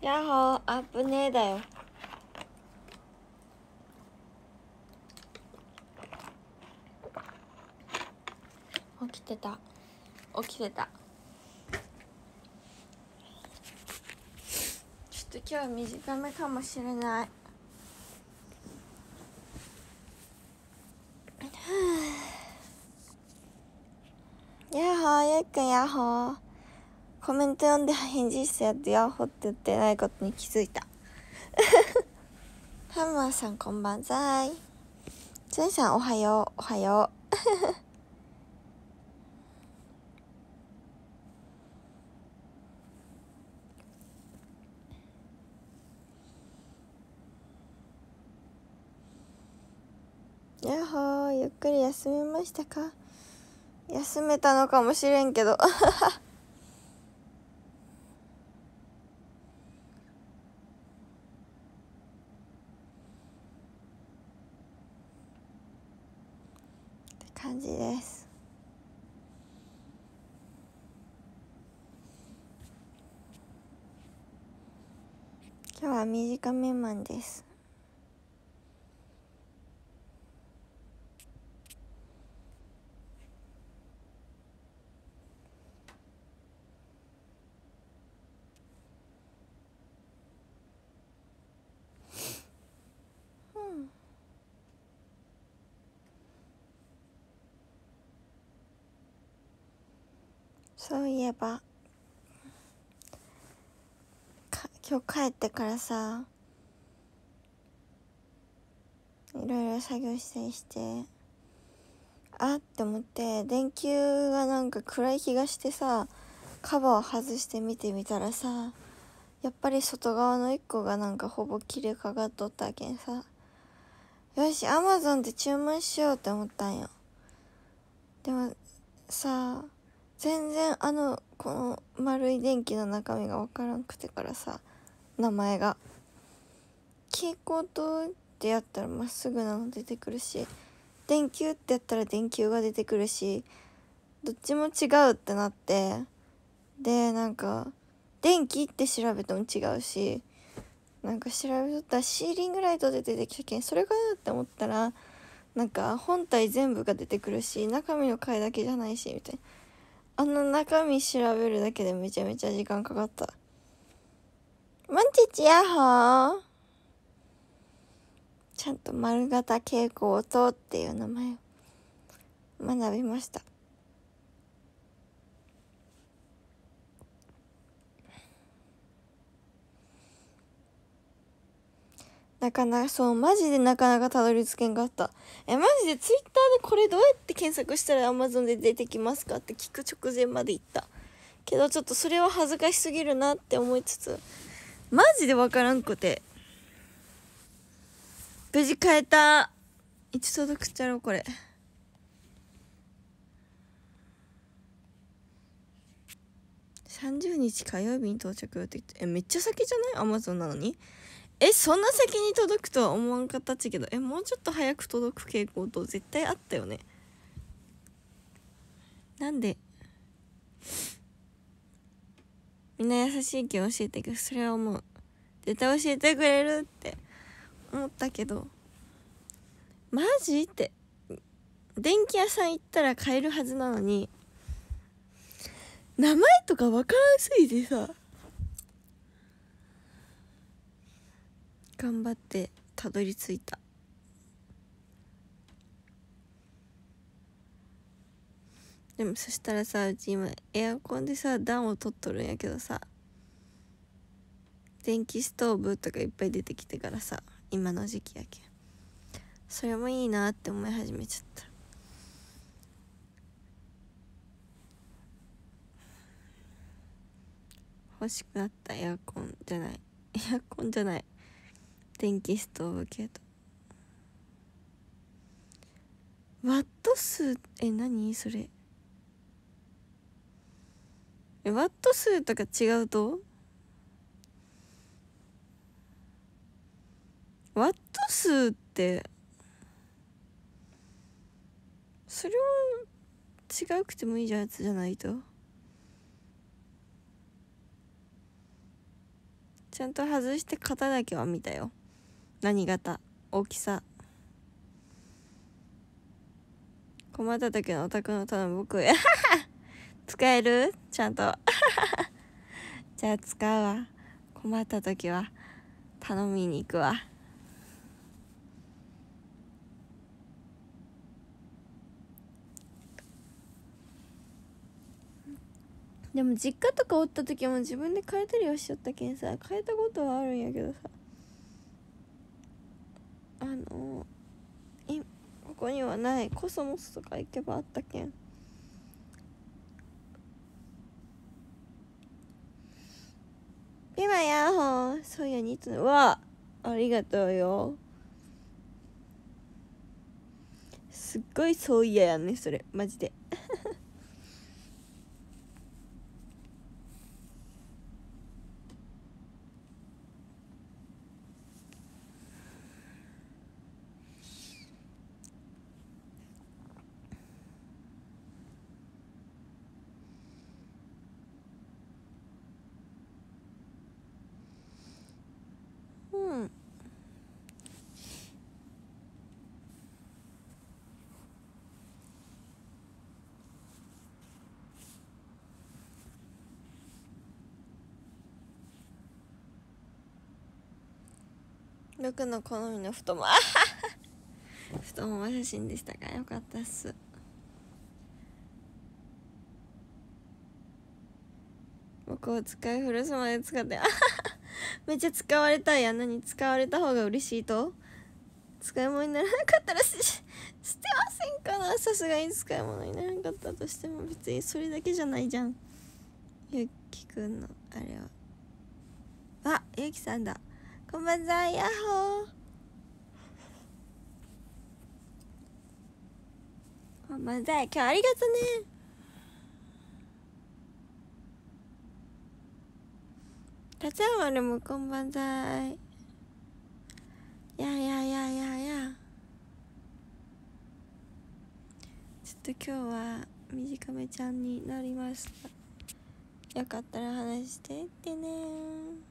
ヤッホーあぶねえだよ起きてた起きてたちょっと今日短めかもしれない やっほーゆっくんやっほーコメント読んで返事したやてヤッホって言ってないことに気づいた。ハンマさんこんばんざい。つンさんおはよう、おはよう。やっほーゆっくり休めましたか休めたのかもしれんけど 短めマンです。そういえば今日帰ってからさいろいろ作業したりしてあって思って電球がなんか暗い気がしてさカバーを外して見てみたらさやっぱり外側の1個がなんかほぼ切れかかっとったけんさよしアマゾンで注文しようって思ったんよでもさ全然あのこの丸い電気の中身が分からんくてからさ名前が蛍光灯ってやったらまっすぐなの出てくるし電球ってやったら電球が出てくるしどっちも違うってなってでなんか電気って調べても違うしなんか調べとったらシーリングライトで出てきたけんそれかなって思ったらなんか本体全部が出てくるし中身の回だけじゃないしみたいなあの中身調べるだけでめちゃめちゃ時間かかった。もちちやほー。ちゃんと丸型傾向とっていう名前を学びました。なかなか、そう、マジでなかなかたどり着けんかった。え、マジでツイッターでこれどうやって検索したら Amazon で出てきますかって聞く直前まで言った。けどちょっとそれは恥ずかしすぎるなって思いつつ、マジで分からんくて無事変えたいつ届くっちゃろこれ30日火曜日に到着予定えめっちゃ先じゃないアマゾンなのにえそんな先に届くとは思わんかったっちけどえもうちょっと早く届く傾向と絶対あったよねなんでみんな優しい意教えてくれそれは思う絶対教えてくれるって思ったけどマジって電気屋さん行ったら買えるはずなのに名前とか分からんすぎてさ頑張ってたどり着いたでもそしたらさうち今エアコンでさ暖を取っとるんやけどさ電気ストーブとかいっぱい出てきてからさ今の時期やけんそれもいいなって思い始めちゃった欲しくなったエアコンじゃないエアコンじゃない電気ストーブ系とワット数え何それえワット数とか違うとワット数ってそれは違くてもいいじゃやつじゃないとちゃんと外して型だけは見たよ何型大きさ困った時のお宅の頼む僕 使えるちゃんと じゃあ使うわ困った時は頼みに行くわでも実家とかおった時も自分で変えたりはしちゃったけんさ変えたことはあるんやけどさあのー、ここにはないコスモスとか行けばあったけん今やほーそうやにつのわありがとうよすっごいそういややねそれマジでルの好みの太もも 太もも写真でしたかよかったっす僕を使い古すまで使って めっちゃ使われたいや何使われた方が嬉しいと使い物にならなかったらし してませんかなさすがに使い物にならなかったとしても別にそれだけじゃないじゃんゆきくんのあれはあゆきさんだこんばんざい、やほー。こんばんざい、今日ありがとね。たちゃまるもこんばんざい。ややややや。ちょっと今日は短めちゃんになりました。よかったら話してってね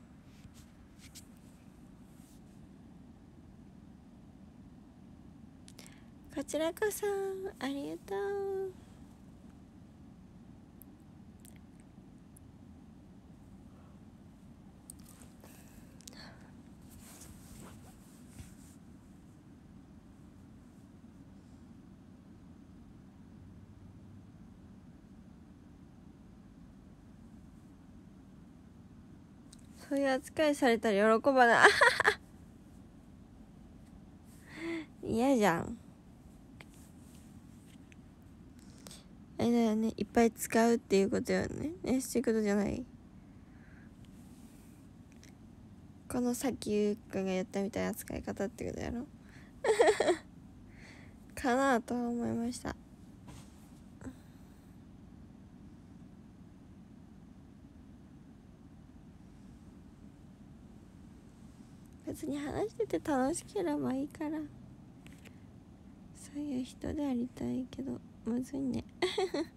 こちらこそありがとうそういう扱いされたら喜ばない 嫌じゃんれだよねいっぱい使うっていうことよねえそういうことじゃないこのさっきゆうくんが言ったみたいな使い方ってことやろ かなと思いました別に話してて楽しければいいからそういう人でありたいけど。むずいね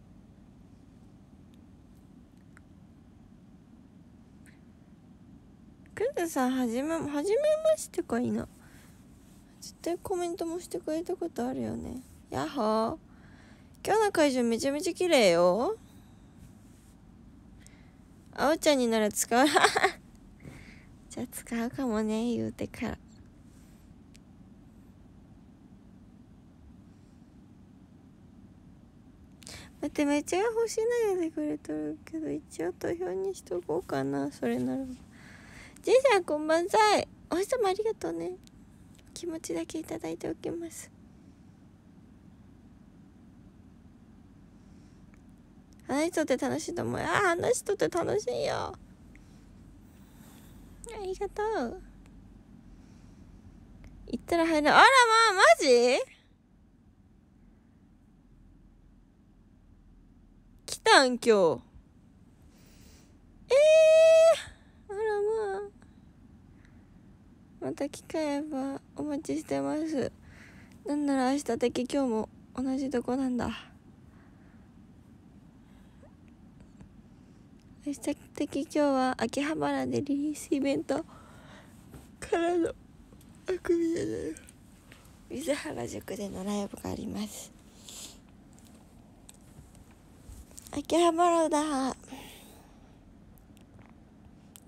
くずさんはじめはめましてかいな絶対コメントもしてくれたことあるよねやっほー今日の会場めちゃめちゃ綺麗よあおちゃんになら使う じゃあ使うかもね言うてからだってめっちゃ欲いなげてくれとるけど一応投票にしとこうかなそれならじいさんこんばんさいお日様ありがとうね気持ちだけいただいておきます話とって楽しいと思うああ話とって楽しいよありがとう行ったら入るあらまあマジたん今日えー、あらまあまた機会あればお待ちしてますなんなら明日的今日も同じとこなんだ明日的今日は秋葉原でリリースイベントからのあくびじゃない水原塾でのライブがあります秋葉原だル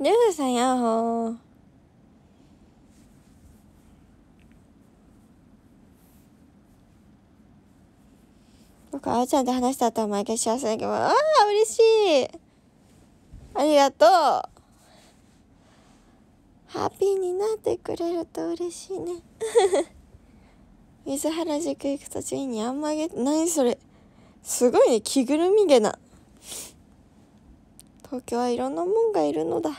ーさんやっほー僕あおちゃんと話した後は毎回幸せだけどああ嬉しいありがとうハッピーになってくれると嬉しいね 水原宿行く途中にあんまげ何それすごいね、着ぐるみげな。東京はいろんなもんがいるのだ。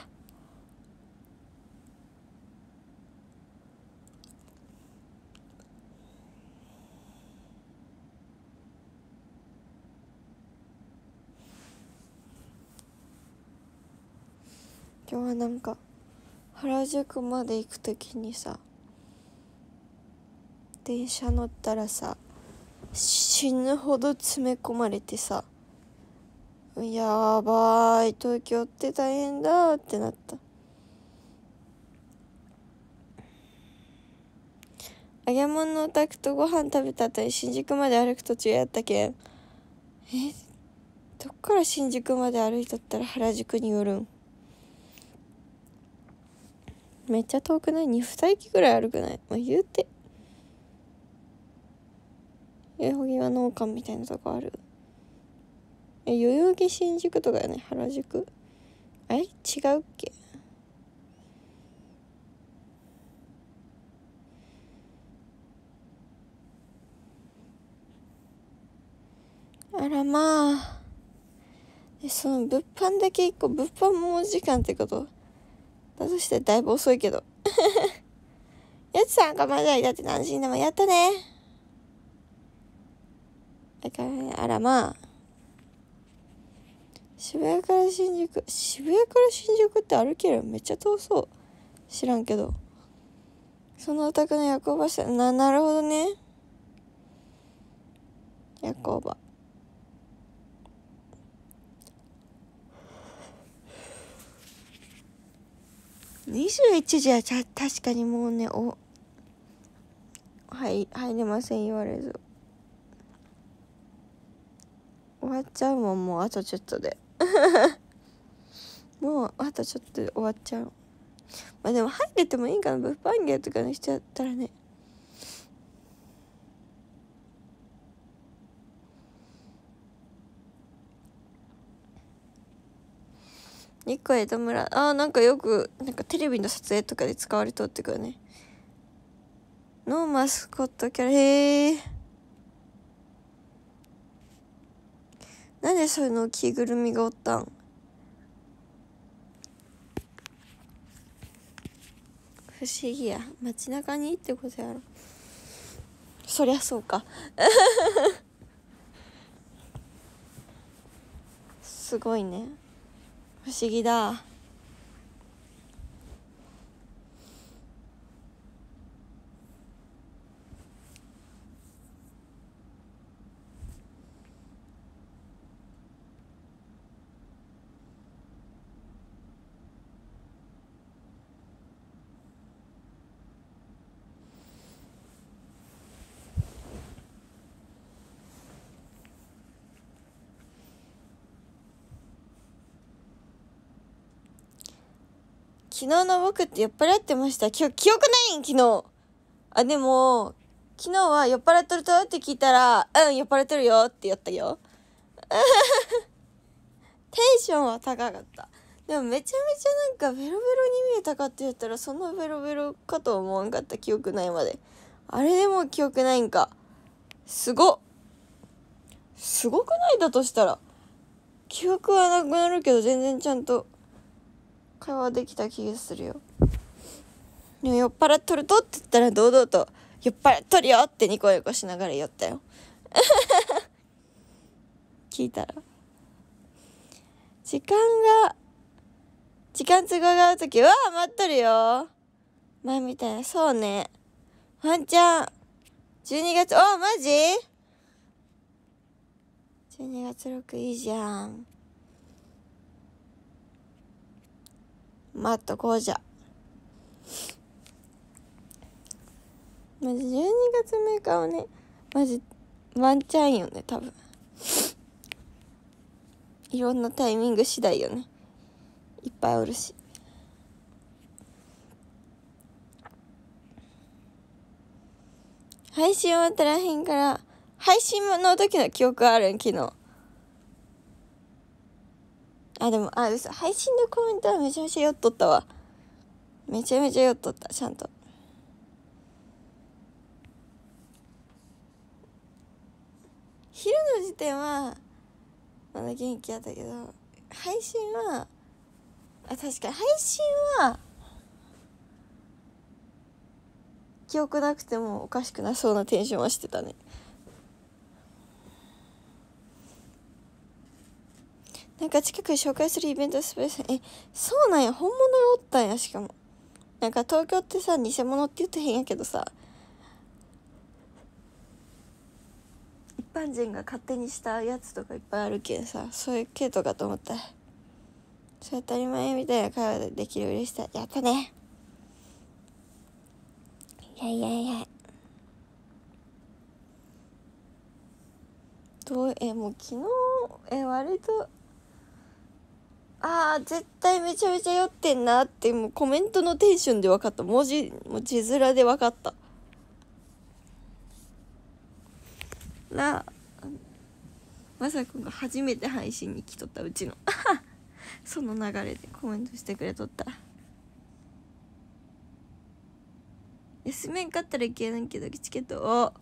今日はなんか原宿まで行く時にさ電車乗ったらさ死ぬほど詰め込まれてさやばい東京って大変だってなった揚げ物のお宅とご飯食べた後に新宿まで歩く途中やったけんえどっから新宿まで歩いとったら原宿に寄るんめっちゃ遠くない ?2、2駅ぐらい歩くないまあ、言うて。代々木は農家みたいなとこあるえ代々木新宿とかよね原宿え違うっけあらまあえその物販だけ1個物販もお時間ってことだとしてだいぶ遅いけど やつさんがまだいだって何時にでもやったねだから、あらまあ。渋谷から新宿、渋谷から新宿って歩けるめっちゃ遠そう。知らんけど。そのお宅の夜行バス、な、なるほどね。夜行バ。21時はちゃ確かにもうねおはい入れません言われず。終わっちゃうもんもうあとちょっとで もうあとちょっとで終わっちゃうまあでも入っててもいいかな物販芸とかにしちゃったらね日個江戸村ああなんかよくなんかテレビの撮影とかで使われとってくるねのマスコットキャラへえなんでその着ぐるみがおったん不思議や街中にってことやろそりゃそうか すごいね不思議だ昨日の僕って酔っ払ってました。今日、記憶ないん昨日。あ、でも、昨日は酔っ払っとるとって聞いたら、うん、酔っ払っとるよって言ったよ。テンションは高かった。でもめちゃめちゃなんかベロベロに見えたかって言ったら、そんなベロベロかと思わんかった。記憶ないまで。あれでも記憶ないんか。すごすごくないだとしたら。記憶はなくなるけど全然ちゃんと会話できた気がするよ。でも酔っ払っとるとって言ったら堂々と酔っ払っとるよってニコニコしながら酔ったよ。聞いたら。時間が、時間都合が合うとき、わあ、待っとるよ。前みたいな、そうね。ワンちゃん、12月、おマジ ?12 月6いいじゃん。まっとこうじゃ。マジ12月6日はね、マジワンチャンよね、多分。いろんなタイミング次第よね。いっぱいおるし。配信終わったらへんから、配信の時の記憶あるん、昨日。あ、でも、あ、嘘。配信のコメントはめちゃめちゃ酔っとったわ。めちゃめちゃ酔っとった、ちゃんと。昼の時点は、まだ元気やったけど、配信は、あ、確かに配信は、記憶なくてもおかしくなそうなテンションはしてたね。なんか近くに紹介するイベントスペースえそうなんや本物おったんやしかもなんか東京ってさ偽物って言ってへんやけどさ一般人が勝手にしたやつとかいっぱいあるけんさそういう系統かと思ったそれ当たり前みたいな会話でできる嬉しさやったねいやいやいやどうえもう昨日え割とああ、絶対めちゃめちゃ酔ってんなってもうコメントのテンションで分かった文字も字面で分かったなまさくんが初めて配信に来とったうちの その流れでコメントしてくれとった休めんかったらいけないけどチケットを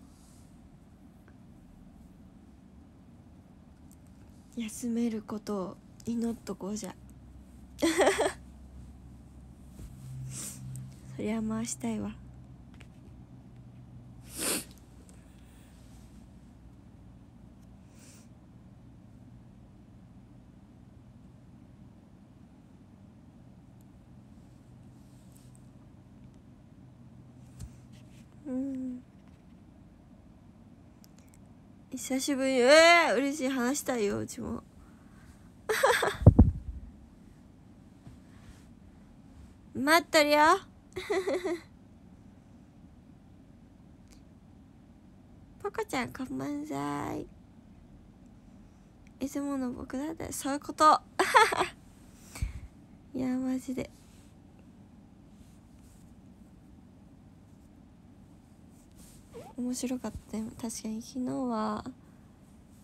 休めることを祈っとこうじゃそりゃ回したいわうん久しぶりええ嬉しい話したいようちも 待っとるよ ポカちゃんこんばんざいいつもの僕だってそういうこと いやマジで面白かった確かに昨日は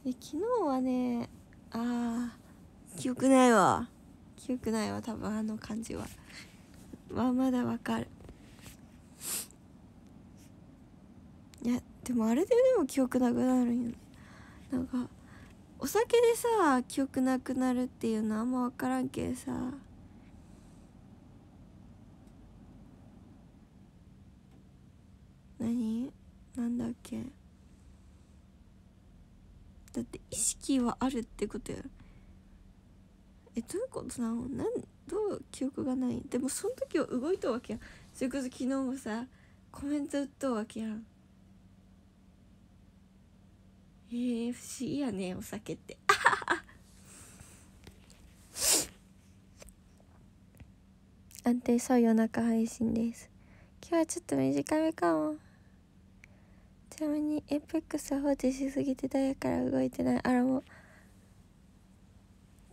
昨日はねああ記憶ないわ記憶ないわ多分あの感じはまあまだわかるいやでもあれででも記憶なくなるんよねなんかお酒でさ記憶なくなるっていうのあんま分からんけさ何なんだっけだって意識はあるってことやろえどういうことなのなんどう記憶がないでもその時は動いたわけやんそれこそ昨日もさコメント打っとうわけやんえー、不思議やねお酒って 安定そう夜中配信です今日はちょっと短めかもちなみにエイペックスは放置しすぎてダイヤから動いてないあらもう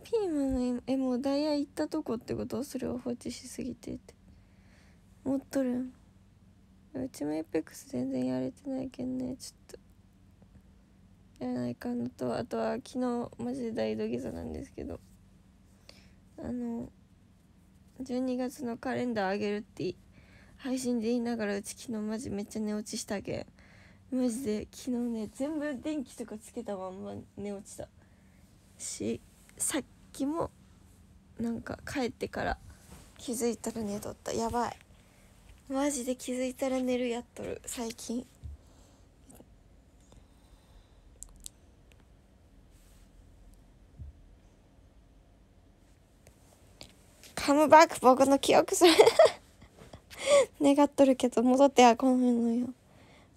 ピーマンの絵もダイヤ行ったとこってことそれを放置しすぎてて持っとるんうちもエペックス全然やれてないけんねちょっとやらないかんのとあとは昨日マジで大土下座なんですけどあの12月のカレンダーあげるって配信で言いながらうち昨日マジめっちゃ寝落ちしたけんマジで昨日ね全部電気とかつけたまんま寝落ちたしさっきもなんか帰ってから気づいたら寝とったやばいマジで気づいたら寝るやっとる最近カムバック僕の記憶それ 願っとるけど戻ってはこんのよ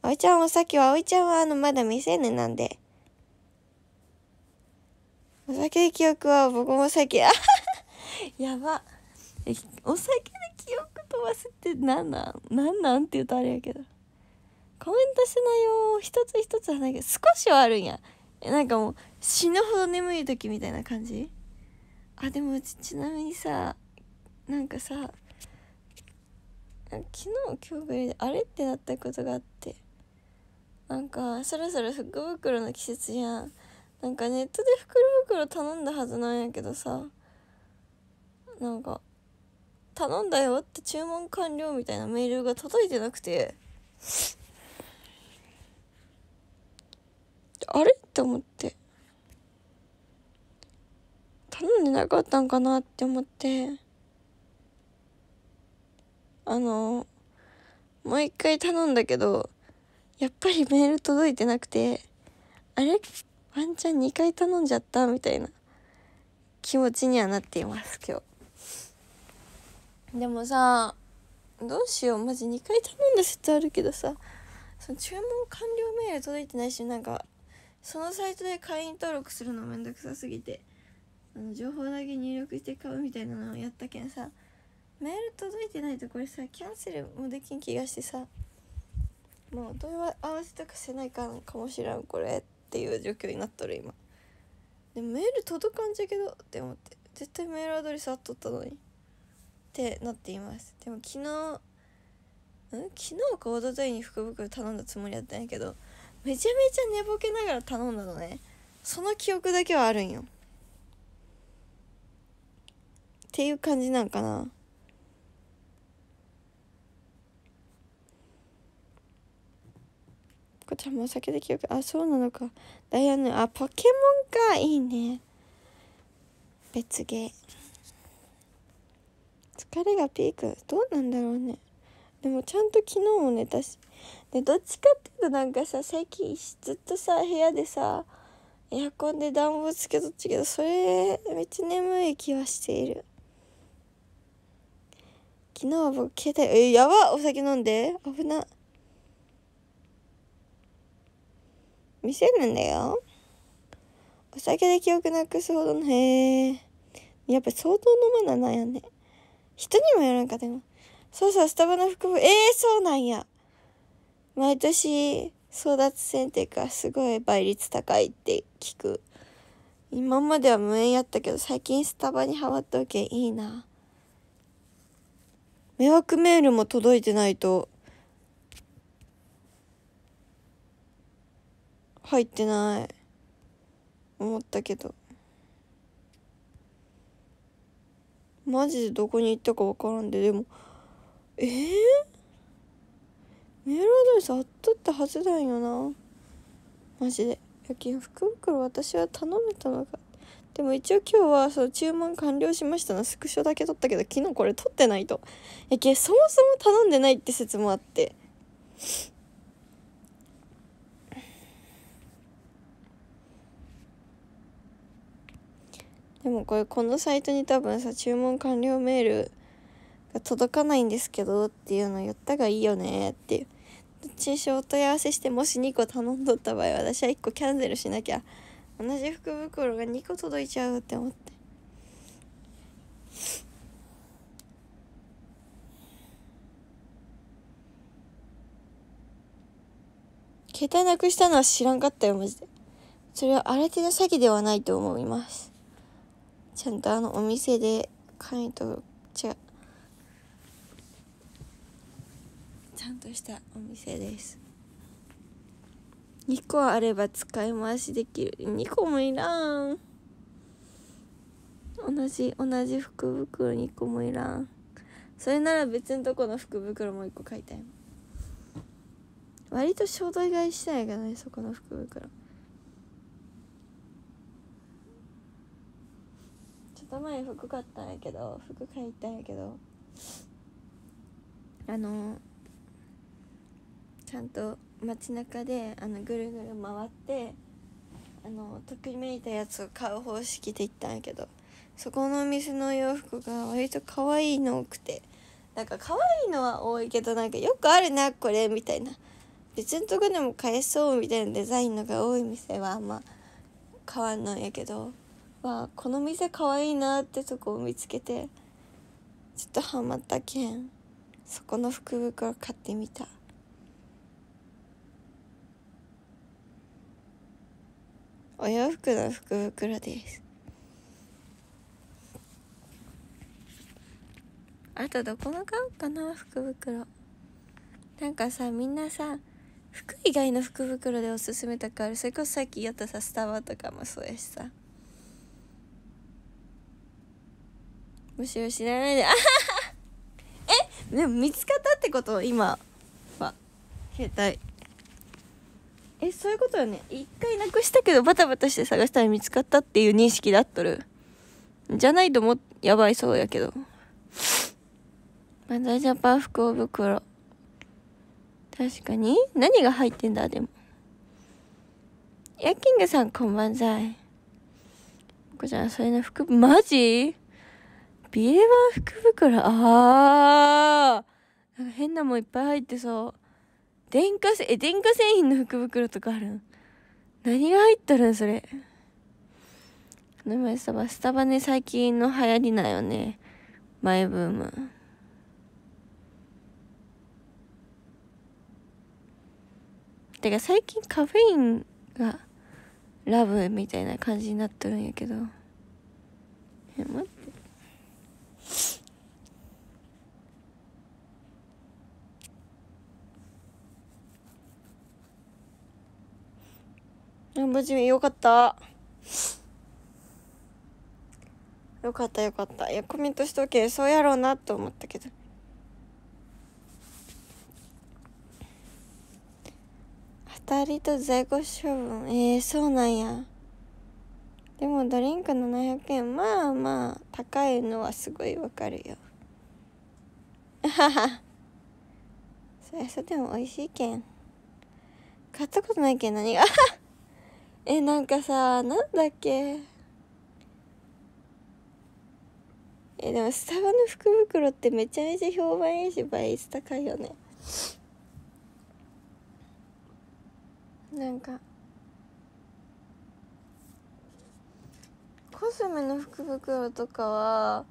葵ちゃんおさっきは葵ちゃんはあのまだ未成年なんでお酒の記憶は僕も酒 やばお酒で記憶飛ばすって何なん何なんって言うとあれやけどコメントしないよ一つ一つはないけど少しはあるんやなんかもう死ぬほど眠い時みたいな感じあでもちなみにさなんかさ昨日今日ぐらいであれってなったことがあってなんかそろそろ福袋の季節じゃんなんかネットで袋袋頼んだはずなんやけどさなんか「頼んだよ」って注文完了みたいなメールが届いてなくてあれって思って頼んでなかったんかなって思ってあのもう一回頼んだけどやっぱりメール届いてなくてあれワンちゃん2回頼んじゃったみたいな気持ちにはなっています 今日でもさどうしようマジ2回頼んだ説あるけどさその注文完了メール届いてないしなんかそのサイトで会員登録するのめんどくさすぎてあの情報だけ入力して買うみたいなのをやったけんさメール届いてないとこれさキャンセルもできん気がしてさもう問い合わせとかせないかんかもしらんこれって。っていう状況になっとる今でもメール届かんじゃけどって思って絶対メールアドレスあっとったのにってなっていますでも昨日ん昨日かおとといに福袋頼んだつもりやったんやけどめちゃめちゃ寝ぼけながら頼んだのねその記憶だけはあるんよっていう感じなんかなこちゃんもお酒で記憶あそうなのかダイアンあポケモンかいいね別ゲー疲れがピークどうなんだろうねでもちゃんと昨日も寝たしでどっちかっていうとなんかさ最近ずっとさ部屋でさエアコンで暖房つけとっちけどそれめっちゃ眠い気はしている昨日は僕携帯えやばお酒飲んで危な見せるんだよ。お酒で記憶なくすほどの、へえ。やっぱ相当飲まな悩んで。人にもやらんか、でも。そうそう、スタバの服も、ええー、そうなんや。毎年、争奪戦っていうか、すごい倍率高いって聞く。今までは無縁やったけど、最近スタバにハマったわけいいな。迷惑メールも届いてないと入ってない思ったけどマジでどこに行ったか分からんででもえー、メールアドレスあっとったはずだよなマジで夜勤福袋私は頼めたのかでも一応今日はその注文完了しましたのスクショだけ撮ったけど昨日これ撮ってないといやそもそも頼んでないって説もあってでもこれこのサイトに多分さ注文完了メールが届かないんですけどっていうの言ったがいいよねっていうどっちにしろお問い合わせしてもし2個頼んどった場合私は1個キャンセルしなきゃ同じ福袋が2個届いちゃうって思って。携帯なくしたのは知らんかったよマジでそれは荒れ手の詐欺ではないと思いますちゃんとあのお店でカとちゃちゃんとしたお店です2個あれば使い回しできる2個もいらん同じ同じ福袋2個もいらんそれなら別のとこの福袋も1個買いたい割と衝動買いしたんじゃなねそこの福袋た前服買ったんやけど服買いたんやけどあのちゃんと街中であのぐるぐる回ってあのときめいたやつを買う方式で行ったんやけどそこのお店の洋服が割と可愛いの多くてなんか可愛いのは多いけどなんかよくあるなこれみたいな別のとこでも買えそうみたいなデザインのが多い店はあんま買わんのやけど。わこの店かわいいなってとこを見つけてちょっとハマったけんそこの福袋買ってみたお洋服の福袋ですあとどこの買おうかな福袋なんかさみんなさ服以外の福袋でおすすめとかあるそれこそさっき言ったさスタバとかもそうやしさむしろ知らないであははえでも見つかったってこと今は携帯えそういうことよね一回なくしたけどバタバタして探したら見つかったっていう認識だっとるじゃないともやばいそうやけどザージャパン福袋確かに何が入ってんだでもヤッキングさんこんばんざいこちゃんそれの服マジビレバン福袋ああ。なんか変なもんいっぱい入ってそう。電化製、え、電化製品の福袋とかあるの何が入っとるんそれ。この前スタバ、スタバね、最近の流行りなよね。マイブーム。てか最近カフェインがラブみたいな感じになっとるんやけど。え、待って。無事よかったよかったよかったいやコメントしとけそうやろうなと思ったけど当たりと在庫処分ええー、そうなんやでもドリンク700円まあまあ高いのはすごいわかるよはは そりゃそうでも美味しいけん買ったことないけん何が えなんかさなんだっけえでもスタバの福袋ってめちゃめちゃ評判いいし倍率高いよねなんかコスメの福袋とかは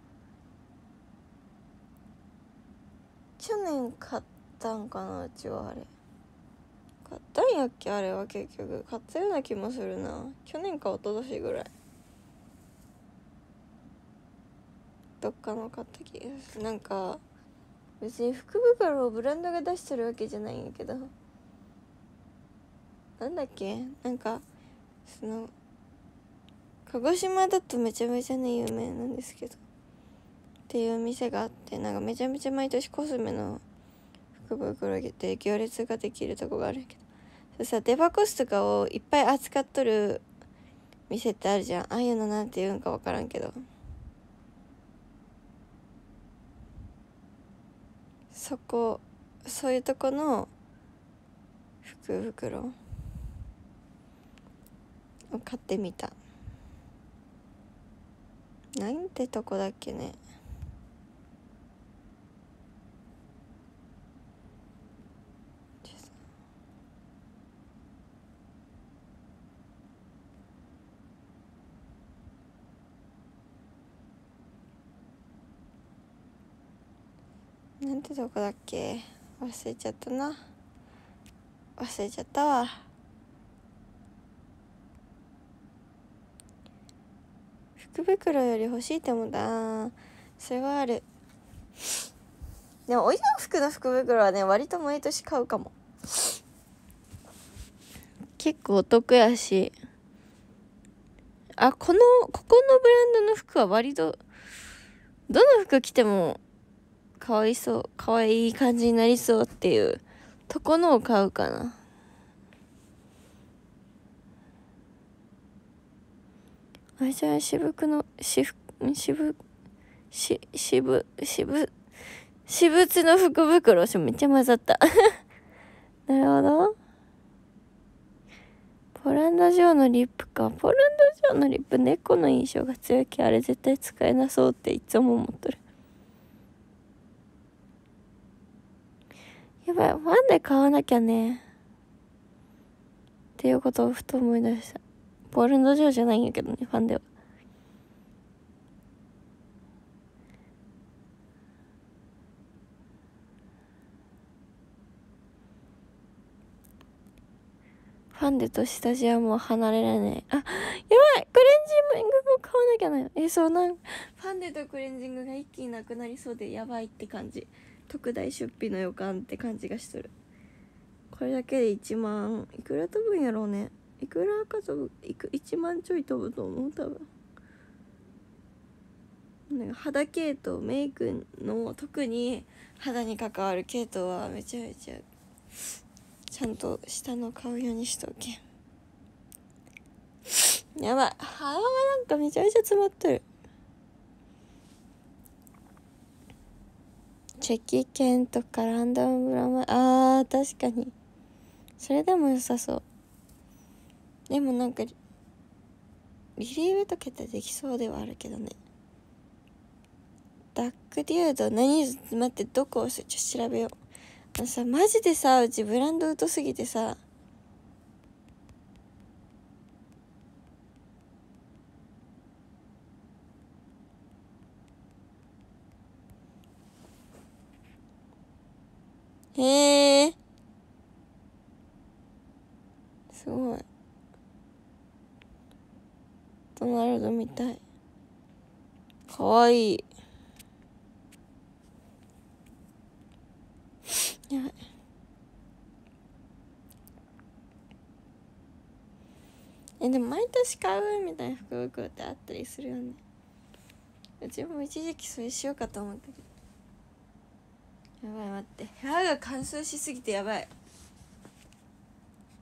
去年買ったんかなうちはあれ買ったんやっけあれは結局買ったような気もするな去年か一昨年ぐらいどっかの買った気がするなんか別に福袋をブランドが出してるわけじゃないんやけどなんだっけなんかその鹿児島だとめちゃめちゃね有名なんですけどっていう店があってなんかめちゃめちゃ毎年コスメの福袋で行列ができるとこがあるけどそさデバコスとかをいっぱい扱っとる店ってあるじゃんああいうのなんて言うんか分からんけどそこそういうとこの福袋を買ってみたなんてとこだっけねなんてとこだっけ忘れちゃったな忘れちゃったわ。福袋より欲しいってもだそれはあるでもお洋服の福袋はね割と毎年買うかも結構お得やしあこのここのブランドの服は割とどの服着てもかわいそうかわいい感じになりそうっていうとこのを買うかなあいつは渋くの、渋、渋、し、渋、渋、ぶ物の福袋。めっちゃ混ざった なるほど。ポランダ城のリップか。ポランダ城のリップ、猫の印象が強いけあれ絶対使えなそうっていつも思っとる。やばい、ファンで買わなきゃね。っていうことをふと思い出した。ポーランド人じゃないんやけどねファンではファンデとスタジアムを離れられないあやばいクレンジングも買わなきゃなよえそうなんファンデとクレンジングが一気になくなりそうでやばいって感じ特大出費の予感って感じがしとるこれだけで1万いくら飛ぶんやろうねいくらか飛ぶいく1万ちょい飛ぶと思う多分なんか肌系統メイクの特に肌に関わる系統はめちゃめちゃちゃんと下の買うようにしとけ やばい鼻がなんかめちゃめちゃ詰まってるチェキ券とかランダムブラマあー確かにそれでも良さそうでもなんかリリーブとけってできそうではあるけどねダックデュード何待ってどこ押すちょっと調べようあのさマジでさうちブランド疎すぎてさへえすごいドナルドみたいかわいいやばいえでも毎年買うみたいな福袋ってあったりするよねうちも一時期それしようかと思ったけどやばい待って部屋が乾燥しすぎてやばい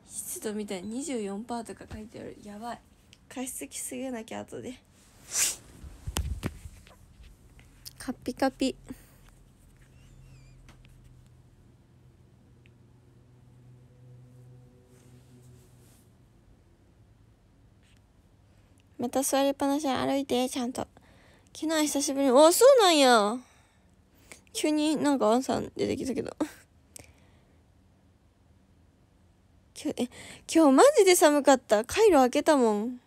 湿度みたいに24%とか書いてあるやばい加湿器すげなきゃ後でカピカピまた座りっぱなしに歩いてちゃんと昨日久しぶりにあそうなんや急になんかアンさん出てきたけど 今日え今日マジで寒かったカイロ開けたもん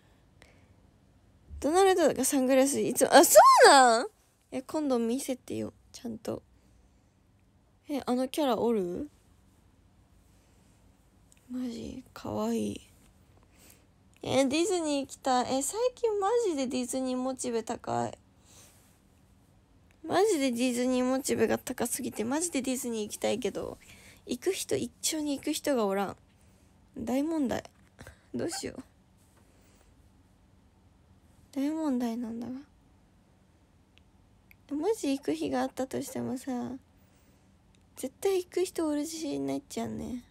ドナルドがサングラスいつも、あ、そうなんえ、今度見せてよ、ちゃんと。え、あのキャラおるマジ、かわいい。え、ディズニー来た。え、最近マジでディズニーモチベ高い。マジでディズニーモチベが高すぎて、マジでディズニー行きたいけど、行く人、一緒に行く人がおらん。大問題。どうしよう。大問題なんだわもし行く日があったとしてもさ絶対行く人おる自信になっちゃうね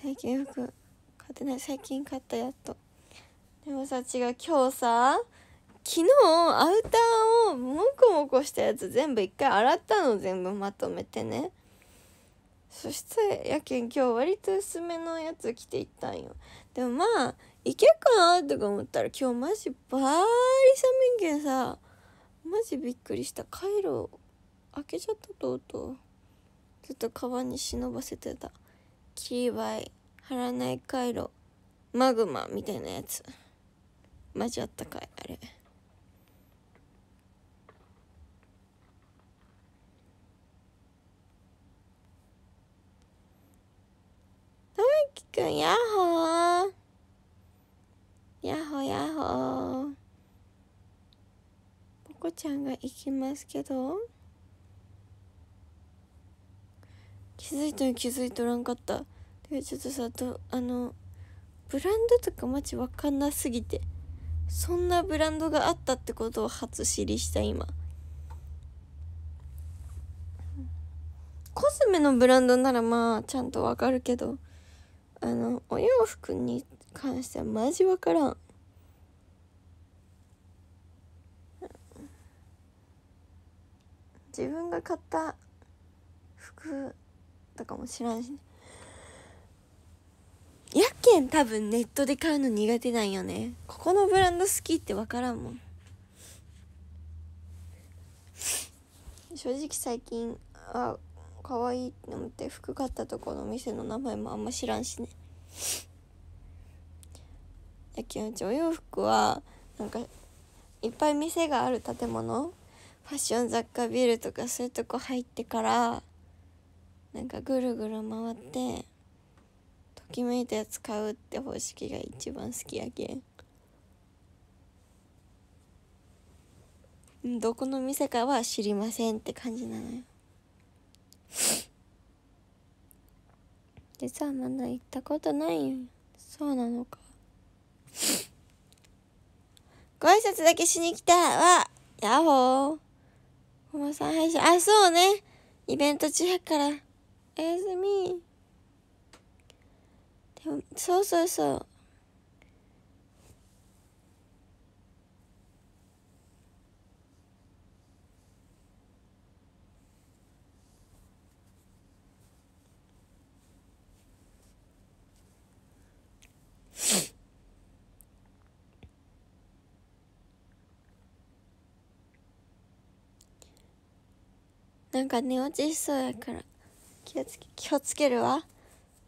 最近服買ってない最近買ったやっとでもさ違う今日さ昨日アウターをモコモコしたやつ全部一回洗ったの全部まとめてねそしてやけん今日割と薄めのやつ着ていったんよでもまあいけっかなとか思ったら今日マジバーリ寒いけんさマジびっくりしたカイロ開けちゃったとうとうずっと川に忍ばせてたキーワイ貼らないカイロマグマみたいなやつマジあったかいあれ。きくん、やっほー。やっほやっほー。ぽこちゃんが行きますけど。気づいた気づいとらんかった。で、ちょっとさ、と、あの、ブランドとかマジわかんなすぎて。そんなブランドがあったってことを初知りした今。コスメのブランドならまあちゃんとわかるけどあのお洋服に関してはマジ分からん自分が買った服とかも知らんし、ね、やけん多分ネットで買うの苦手なんよねここのブランド好きって分からんもん正直最近あ可愛いって思って服買ったとこの店の名前もあんま知らんしねやきうちお洋服はなんかいっぱい店がある建物ファッション雑貨ビルとかそういうとこ入ってからなんかぐるぐる回ってときめいたやつ買うって方式が一番好きやけんどこの店かは知りませんって感じなのよ実はまだ行ったことないよそうなのかご挨拶だけしに来たわやっほーおばさん配信あそうねイベント中やからおやすみでもそうそうそうなんか寝落ちしそうやから気をつけ気をつけるわ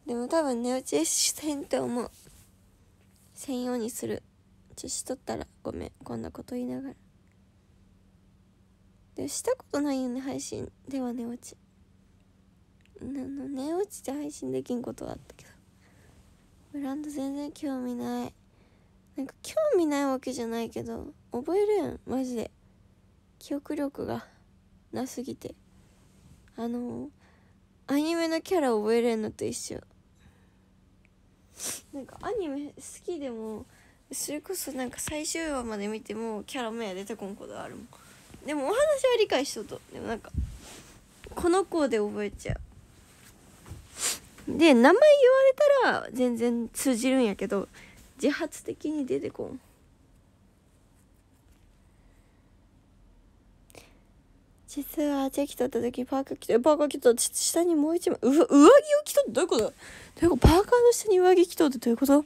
でも多分寝落ちしてんと思う専用にするちょしとったらごめんこんなこと言いながらでしたことないよね配信では寝落ちなの寝落ちて配信できんことはあったけどブランド全然興味ないなんか興味ないわけじゃないけど覚えるやんマジで記憶力がなすぎてあのアニメのキャラ覚えれんのと一緒なんかアニメ好きでもそれこそなんか最終話まで見てもキャラ目出てこんことあるもんでもお話は理解しととでもなんかこの子で覚えちゃうで名前言われたら全然通じるんやけど自発的に出てこん実はチェキ取った時パーカー着てパーカー着と下にもう一枚う上着を着とってどういうことどういうことパーカーの下に上着着とってどういうこと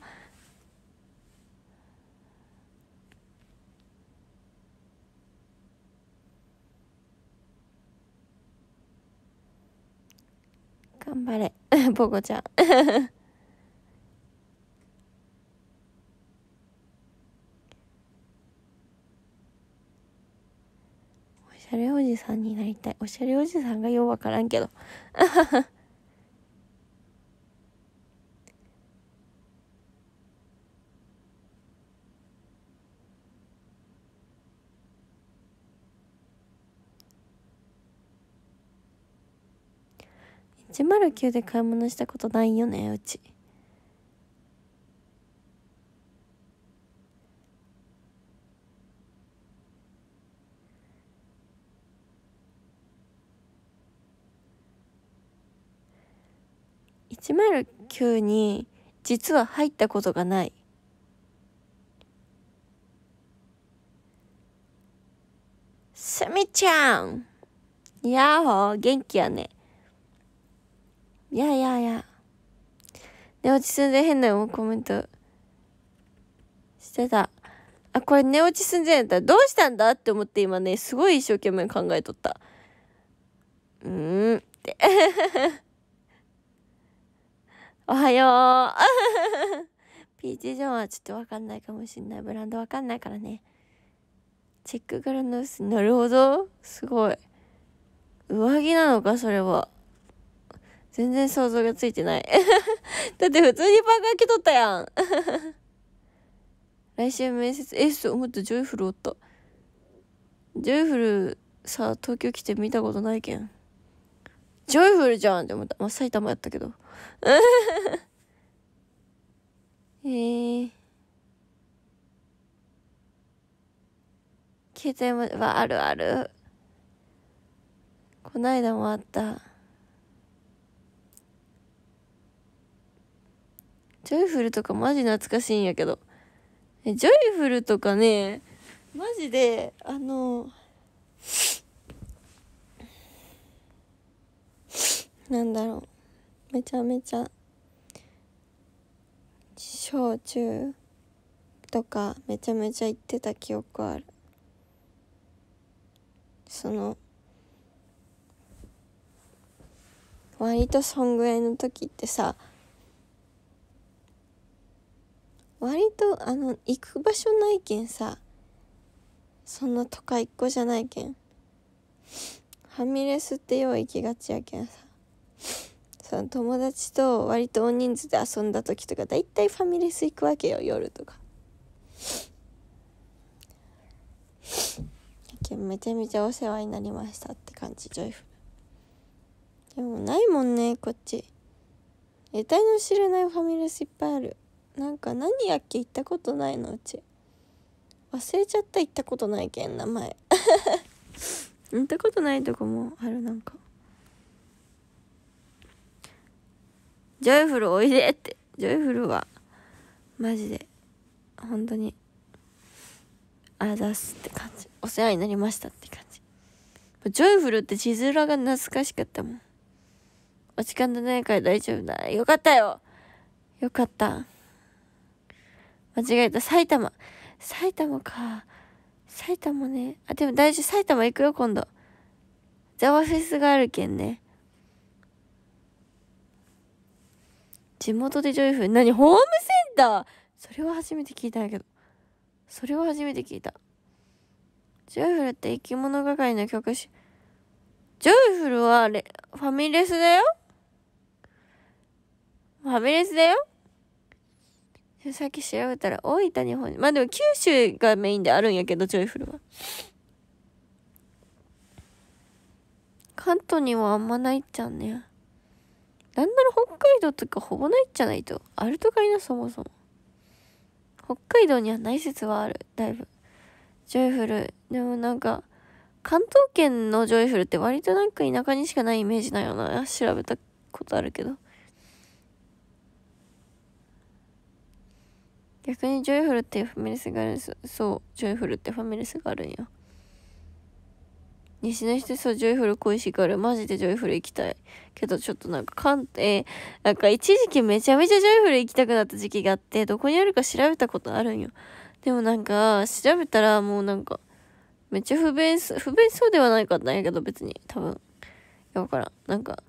頑張れ、ポコちゃんしゃれおじさんになりたい。おしゃれおじさんがようわからんけど。あはは。109で買い物したことないよねうち。109に実は入ったことがない。すみちゃんやっほー元気やね。いやいやいや。寝落ちすんで変なコメントしてた。あ、これ寝落ちすんじんやったらどうしたんだって思って今ね、すごい一生懸命考えとった。うーんって。おはよう ピーチジョンはちょっとわかんないかもしんない。ブランドわかんないからね。チェック柄の薄なるほど。すごい。上着なのか、それは。全然想像がついてない だって普通にパーカー着とったやん 来週面接、え、そう、もっとジョイフルおった。ジョイフル、さ、東京来て見たことないけん。ジョイフルじゃんって思った。まあ、埼玉やったけど。えー。携帯も、あるある。こないだもあった。ジョイフルとかマジ懐かしいんやけど。え、ジョイフルとかね、マジで、あの、なんだろうめちゃめちゃ小中とかめちゃめちゃ行ってた記憶あるその割とそんぐらいの時ってさ割とあの行く場所ないけんさそんな都会っ子じゃないけんファミレスってよう行きがちやけんさその友達と割と大人数で遊んだ時とか大体ファミレス行くわけよ夜とか。めちゃめちゃお世話になりましたって感じジョイフルでもないもんねこっち得体の知れないファミレスいっぱいあるなんか何やっけ行ったことないのうち忘れちゃった行ったことないけん名前 行ったことないとこもあるなんかジョイフルおいでって。ジョイフルは、マジで、本当に、あざすって感じ。お世話になりましたって感じ。ジョイフルって地面が懐かしかったもん。お時間のないから大丈夫だ。よかったよよかった。間違えた。埼玉。埼玉か。埼玉ね。あ、でも大丈夫。埼玉行くよ、今度。ャワフェスがあるけんね。地元でジョイフル。何ホームセンターそれは初めて聞いたんやけど。それは初めて聞いた。ジョイフルって生き物係の曲し、ジョイフルはレファミレスだよファミレスだよさっき調べたら大分日本まあでも九州がメインであるんやけど、ジョイフルは。関東にはあんまないっちゃうね。なんなら北海道とかほぼないじゃないと。あるとかいな、そもそも。北海道にはない説はある。だいぶ。ジョイフル。でもなんか、関東圏のジョイフルって割となんか田舎にしかないイメージなよな。調べたことあるけど。逆にジョイフルってファミレスがあるんです。そう、ジョイフルってファミレスがあるんよ。西の人そう、ジョイフル恋しがる。マジでジョイフル行きたい。けど、ちょっとなんか、ん、えー、なんか一時期めちゃめちゃジョイフル行きたくなった時期があって、どこにあるか調べたことあるんよ。でもなんか、調べたらもうなんか、めっちゃ不便不便そうではないかったんやけど、別に、多分。いや、わからん。なんか、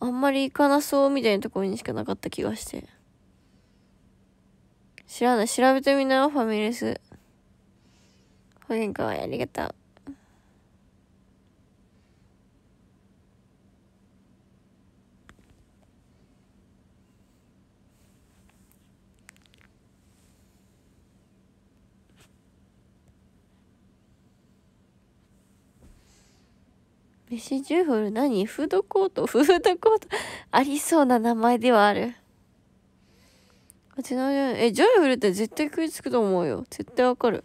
あんまり行かなそうみたいなところにしかなかった気がして。知らない。調べてみなよ、ファミレス。保険かわいありがとう。メシジューフル何フードコートフードコートありそうな名前ではある。ちなみに、え、ジョイフルって絶対食いつくと思うよ。絶対わかる。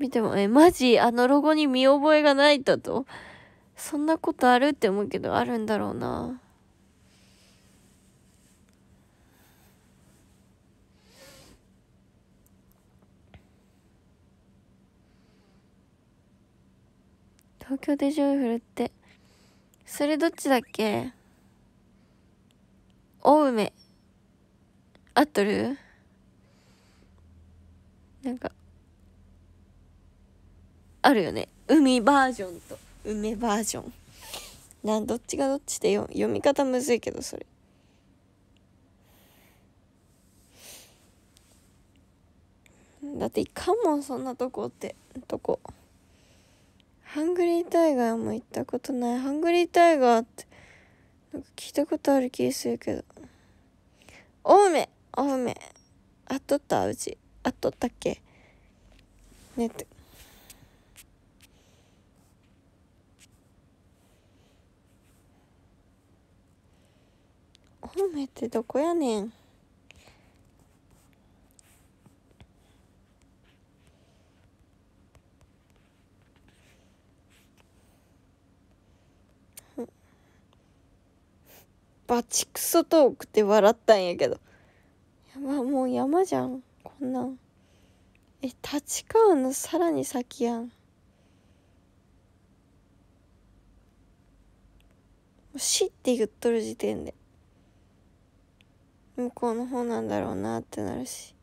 見ても、え、マジあのロゴに見覚えがないだとそんなことあるって思うけど、あるんだろうな。東京でョイフルって。それどっちだっけ青梅。合っとるなんか、あるよね。海バージョンと梅バージョン。なんどっちがどっちでよ読み方むずいけど、それ。だっていかんもんそんなとこってとこ。ハングリータイガーも行ったことないハングリータイガーってなんか聞いたことある気するけど青梅青梅あっとったうちあっとったっけねって青梅ってどこやねんバチクソ遠くて笑ったんやけど山もう山じゃんこんなんえ立川のさらに先やん死って言っとる時点で向こうの方なんだろうなってなるし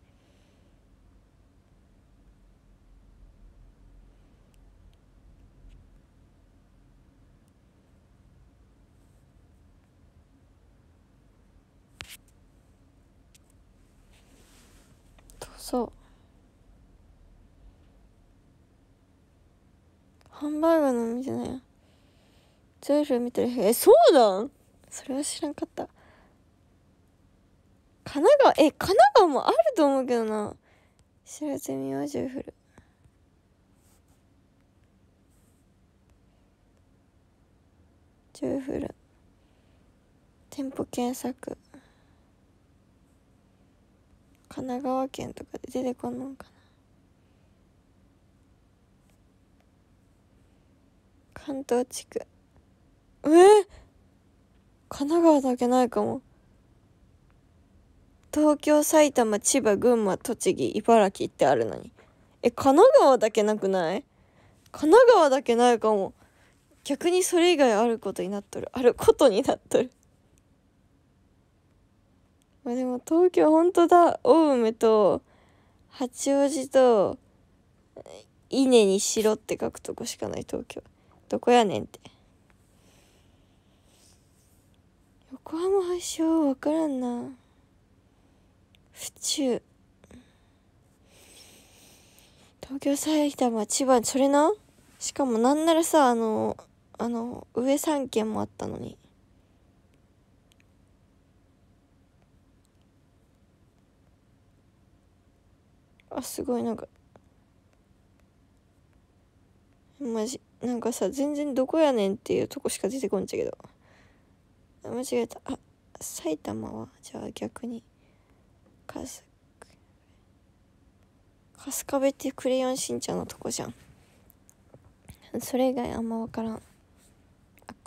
そうハンバーガーの店なんやジョイフル見てるえそうなんそれは知らんかった神奈川え神奈川もあると思うけどな知らずミはジョイフルジョイフル店舗検索神奈川県とかで出てこんのかな関東地区えー、神奈川だけないかも東京埼玉千葉群馬栃木茨城ってあるのにえ神奈川だけなくない神奈川だけないかも逆にそれ以外あることになっとるあることになっとるまあでも東京本当だ青梅と八王子と稲に白って書くとこしかない東京どこやねんって横浜発祥分からんな府中東京埼玉千葉それなしかもなんならさあのあの上3県もあったのにあすごいなんかマジなんかさ全然どこやねんっていうとこしか出てこんちゃけど間違えたあ埼玉はじゃあ逆にかす春日部ってクレヨンしんちゃんのとこじゃんそれ以外あんま分からん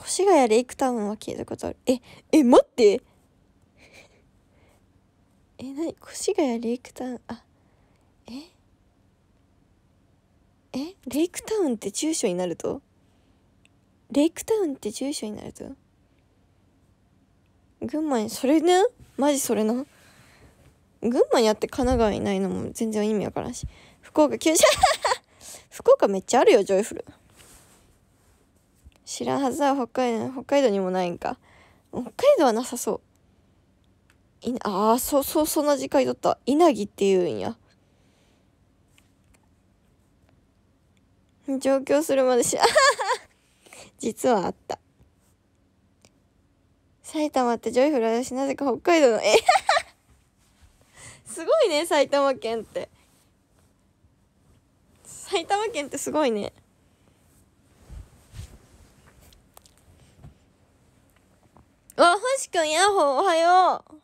越谷レイクタウンは聞いたことあるええ待って え何越谷レイクタウンあえレイクタウンって住所になるとレイクタウンって住所になると群馬にそれねマジそれな群馬にあって神奈川にないのも全然意味わからんし福岡九州 福岡めっちゃあるよジョイフル知らんはずは北海道北海道にもないんか北海道はなさそういああそうそうそんな時間だった稲城っていうんや上京するまでし、実はあった。埼玉ってジョイフルだし、なぜか北海道の、えすごいね、埼玉県って。埼玉県ってすごいね。わ、星くん、ヤッホー、おはよう。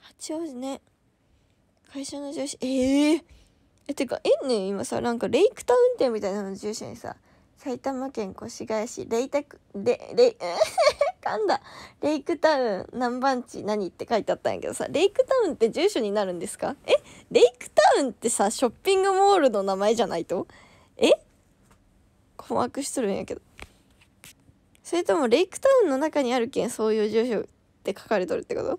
八王子ね。会社の上司、ええーえてかえんねん今さなんかレイクタウン店みたいなの住所にさ埼玉県越谷市レイタクレレ噛んだレイクタウン何番地何って書いてあったんやけどさレイクタウンって住所になるんですかえレイクタウンってさショッピングモールの名前じゃないとえ困惑しとるんやけどそれともレイクタウンの中にあるけんそういう住所って書かれとるってこと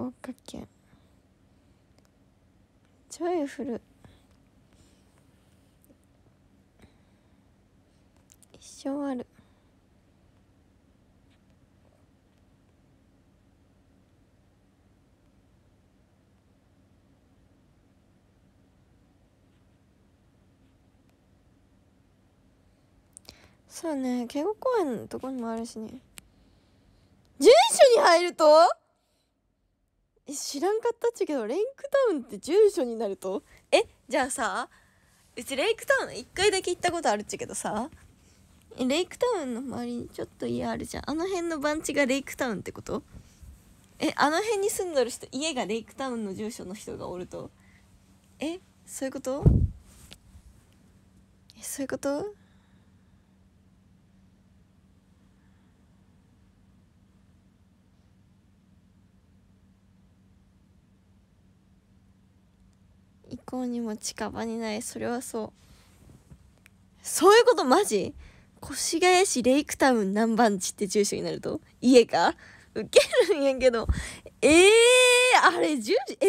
岡県ちょい降る一生あるそうね、敬語公園のとこにもあるしね。住所に入るとえ知らんかったっちゅうけどレイクタウンって住所になるとえじゃあさうちレイクタウン1回だけ行ったことあるっちゅうけどさレイクタウンの周りにちょっと家あるじゃんあの辺の番地がレイクタウンってことえあの辺に住んどる人家がレイクタウンの住所の人がおるとえそういうことえそういうこと校にも近場にないそれはそうそういうことマジ越谷市レイクタウン南蛮地って住所になると家がウケるんやけどええー、あれ住所えー、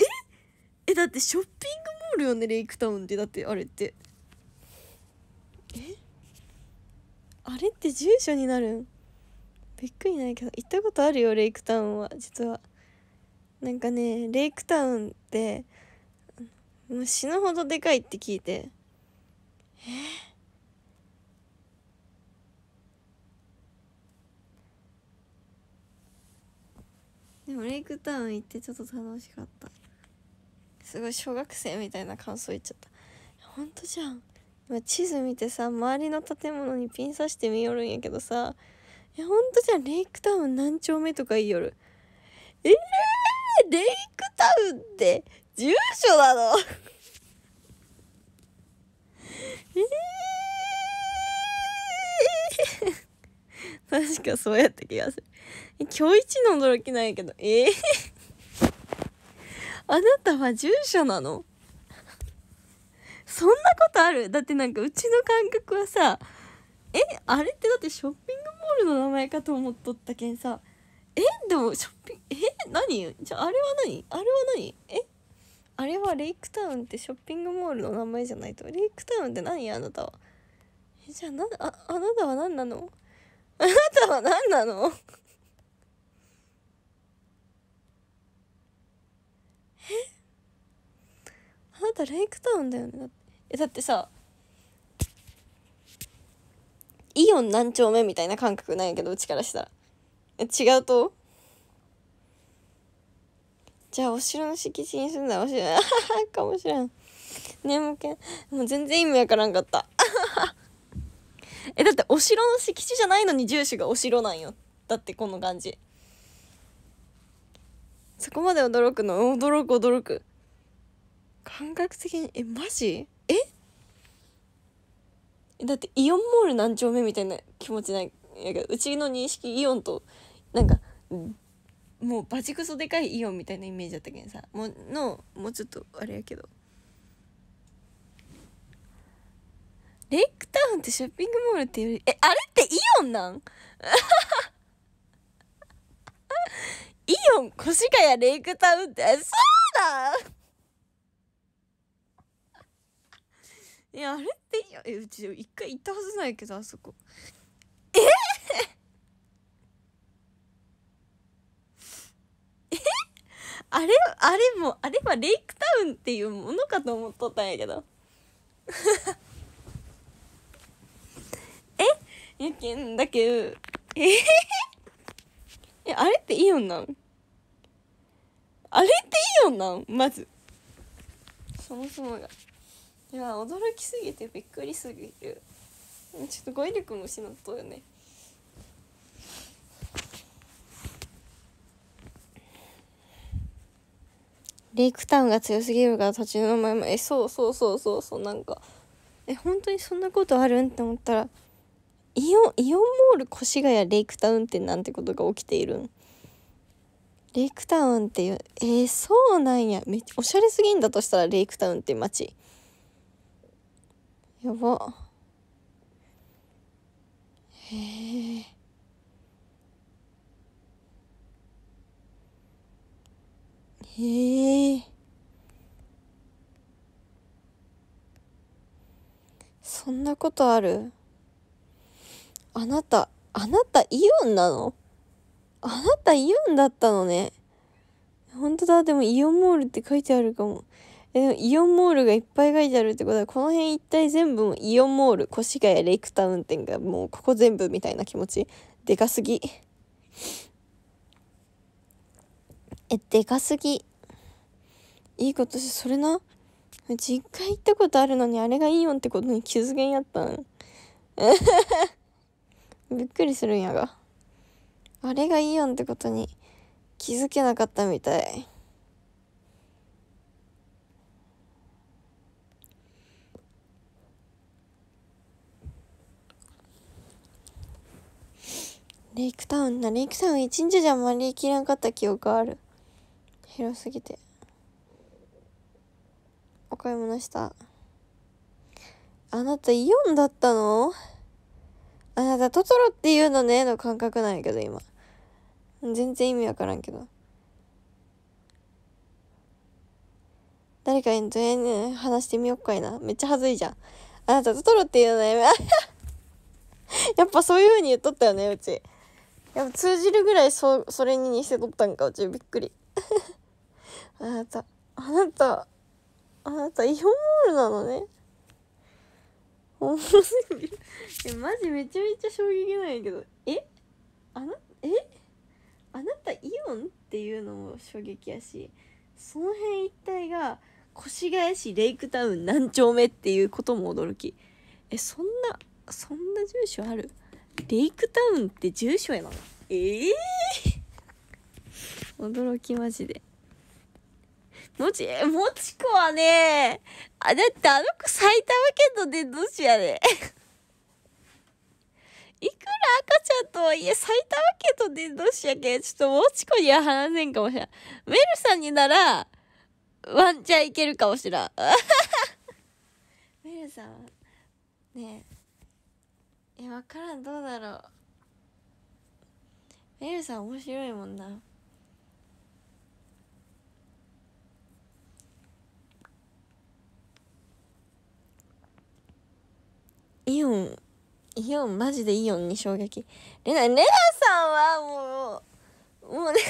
ええだってショッピングモールよねレイクタウンってだってあれってえあれって住所になるんびっくりないけど行ったことあるよレイクタウンは実は。なんかねレイクタウンってもう死ぬほどでかいって聞いてえー、でもレイクタウン行ってちょっと楽しかったすごい小学生みたいな感想言っちゃったほんとじゃん今地図見てさ周りの建物にピン刺して見よるんやけどさいやほんとじゃんレイクタウン何丁目とか言いよるええーレイクタウンって住所なのえー 確かそうやった気がする。今日一の驚きなんやけど、ええー、あなたは住所なのそんなことあるだってなんかうちの感覚はさ、え、あれってだってショッピングモールの名前かと思っとったけんさ、えでもショッピングえ何じゃあれは何あれは何えあれはレイクタウンってショッピングモールの名前じゃないとレイクタウンって何あなたはえじゃあなああなたは何なのあなたは何なのえあなたレイクタウンだよねだってえだってさイオン何丁目みたいな感覚ないけどうちからしたら違うとじゃあお城の敷地に住んだお城 かもしれん眠気もう全然意味わからんかった えだってお城の敷地じゃないのに住所がお城なんよだってこの感じそこまで驚くの驚く驚く感覚的にえマジえだってイオンモール何丁目みたいな気持ちないやけどうちの認識イオンとなんかもうバチクソでかいイオンみたいなイメージだったけどさもうのもうちょっとあれやけどレイクタウンってショッピングモールってよりえあれってイオンなん イオン越谷レイクタウンってそうだいやあれっていやうち一回行ったはずないけどあそこあれ、あれも、あれはレイクタウンっていうものかと思っとったんやけど。えやけんだけど、ええー、え、あれってイオンなんあれってイオンなんまず。そもそもが。いや、驚きすぎてびっくりすぎる。ちょっと語彙力も失っとるね。レイクタウンが強すぎるから立ちの前もえそうそうそうそうそうなんかえ本当にそんなことあるんって思ったらイオンイオンモール越谷レイクタウンってなんてことが起きているんレイクタウンっていうえー、そうなんやめおしゃれすぎんだとしたらレイクタウンって街やばへえへえそんなことあるあなた、あなたイオンなのあなたイオンだったのね。本当だ、でもイオンモールって書いてあるかも。え、でもイオンモールがいっぱい書いてあるってことは、この辺一体全部イオンモール、越谷レイクタウン店がもうここ全部みたいな気持ち。でかすぎ。え、でかすぎ。いいことして、それな。実家行ったことあるのにあれがイオンってことに気づけんやったん びっくりするんやがあれがイオンってことに気づけなかったみたいレイクタウンなレイクタウン一日じゃあまり生きれんかった記憶ある広すぎてお買い物した。あなたイオンだったのあなたトトロっていうのねの感覚なんやけど今。全然意味わからんけど。誰かにとりあえず話してみよっかいな。めっちゃはずいじゃん。あなたトトロっていうのね。やっぱそういう風に言っとったよね、うち。やっぱ通じるぐらいそ、それに似せとったんか、うちびっくり。あなた、あなた、あなたイオンモールなのね面すぎるえマジめちゃめちゃ衝撃なんやけどえあなえあなたイオンっていうのも衝撃やしその辺一帯が越谷市レイクタウン何丁目っていうことも驚きえそんなそんな住所あるレイクタウンって住所やなええー、驚きマジで。もち、もちこはね、あ、だってあの子埼玉県の伝道師やね。いくら赤ちゃんとはいえ埼玉県の伝道師やけん、ちょっともちこには話せんかもしれん。メルさんになら、ワンチャンいけるかもしれん。メルさん、ねえ、え、わからん、どうだろう。メルさん面白いもんな。イオンイオンマジでイオンに衝撃レナレナさんはもうもうね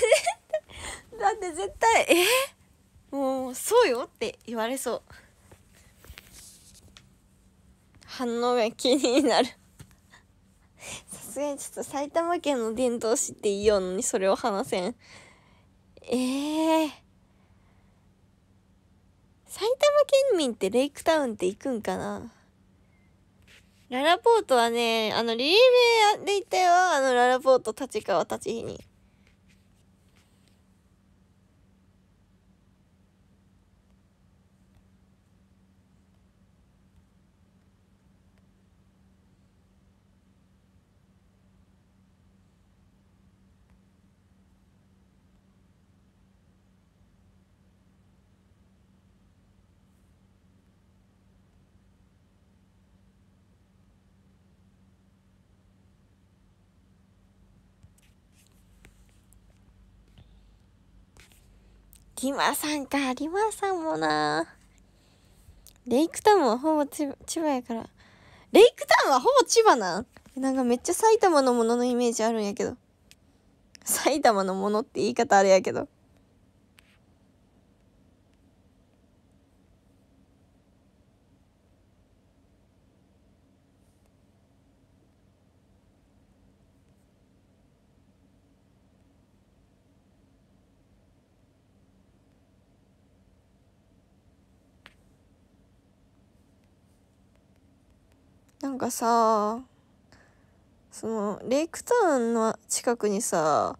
だって絶対えもうそうよって言われそう反応が気になるさすがにちょっと埼玉県の伝統師ってイオンにそれを話せんええー、埼玉県民ってレイクタウンって行くんかなララポートはね、あの、リリーベで行ったよ。あの、ララポート、立川立ち日に。リマさんか、リマさんもな。レイクタウンはほぼ千葉やから。レイクタウンはほぼ千葉なんなんかめっちゃ埼玉のもののイメージあるんやけど。埼玉のものって言い方あれやけど。がさ、その、レイクタウンの近くにさ、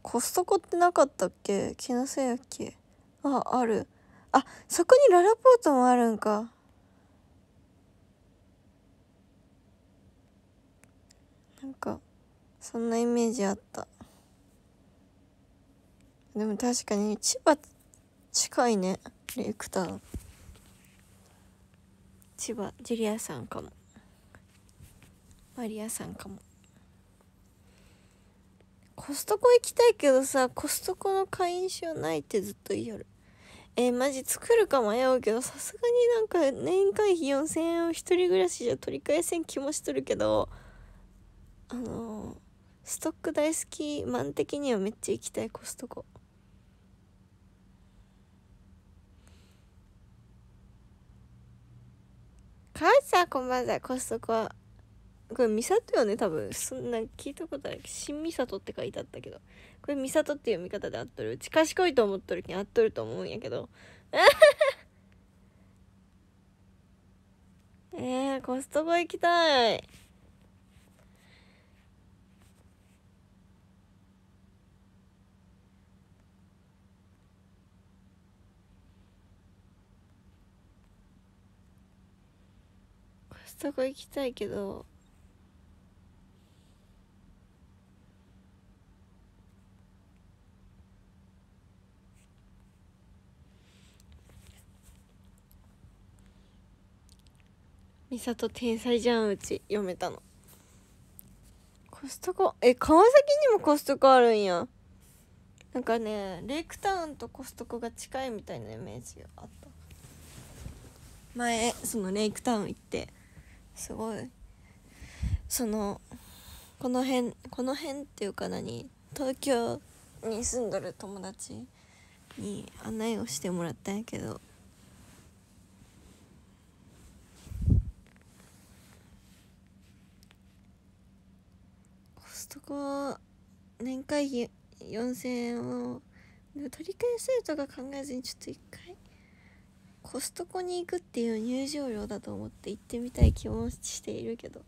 コストコってなかったっけ気のせいやっけあ、ある。あ、そこにララポートもあるんか。なんか、そんなイメージあった。でも確かに千葉近いねレイクタウン千葉ジュリアさんかもマリアさんかもコストコ行きたいけどさコストコの会員証ないってずっと言いよるえー、マジ作るか迷うけどさすがになんか年会費4,000円を一人暮らしじゃ取り返せん気もしとるけどあのー、ストック大好きマン的にはめっちゃ行きたいコストコかわさんこんばんはコストコこれ美里よね多分そんな聞いたことない新三郷って書いてあったけどこれ三郷って読み方で合っとるうち賢いと思っとるけん合っとると思うんやけど えー、コストコ行きたいコストコ行きたいけど美里天才じゃんうち読めたのコストコえ川崎にもコストコあるんやなんかねレイクタウンとコストコが近いみたいなイメージがあった前そのレイクタウン行ってすごいそのこの辺この辺っていうか何東京に住んどる友達に案内をしてもらったんやけどストコ年会費4000円を取り返せるとか考えずにちょっと一回コストコに行くっていう入場料だと思って行ってみたい気もしているけど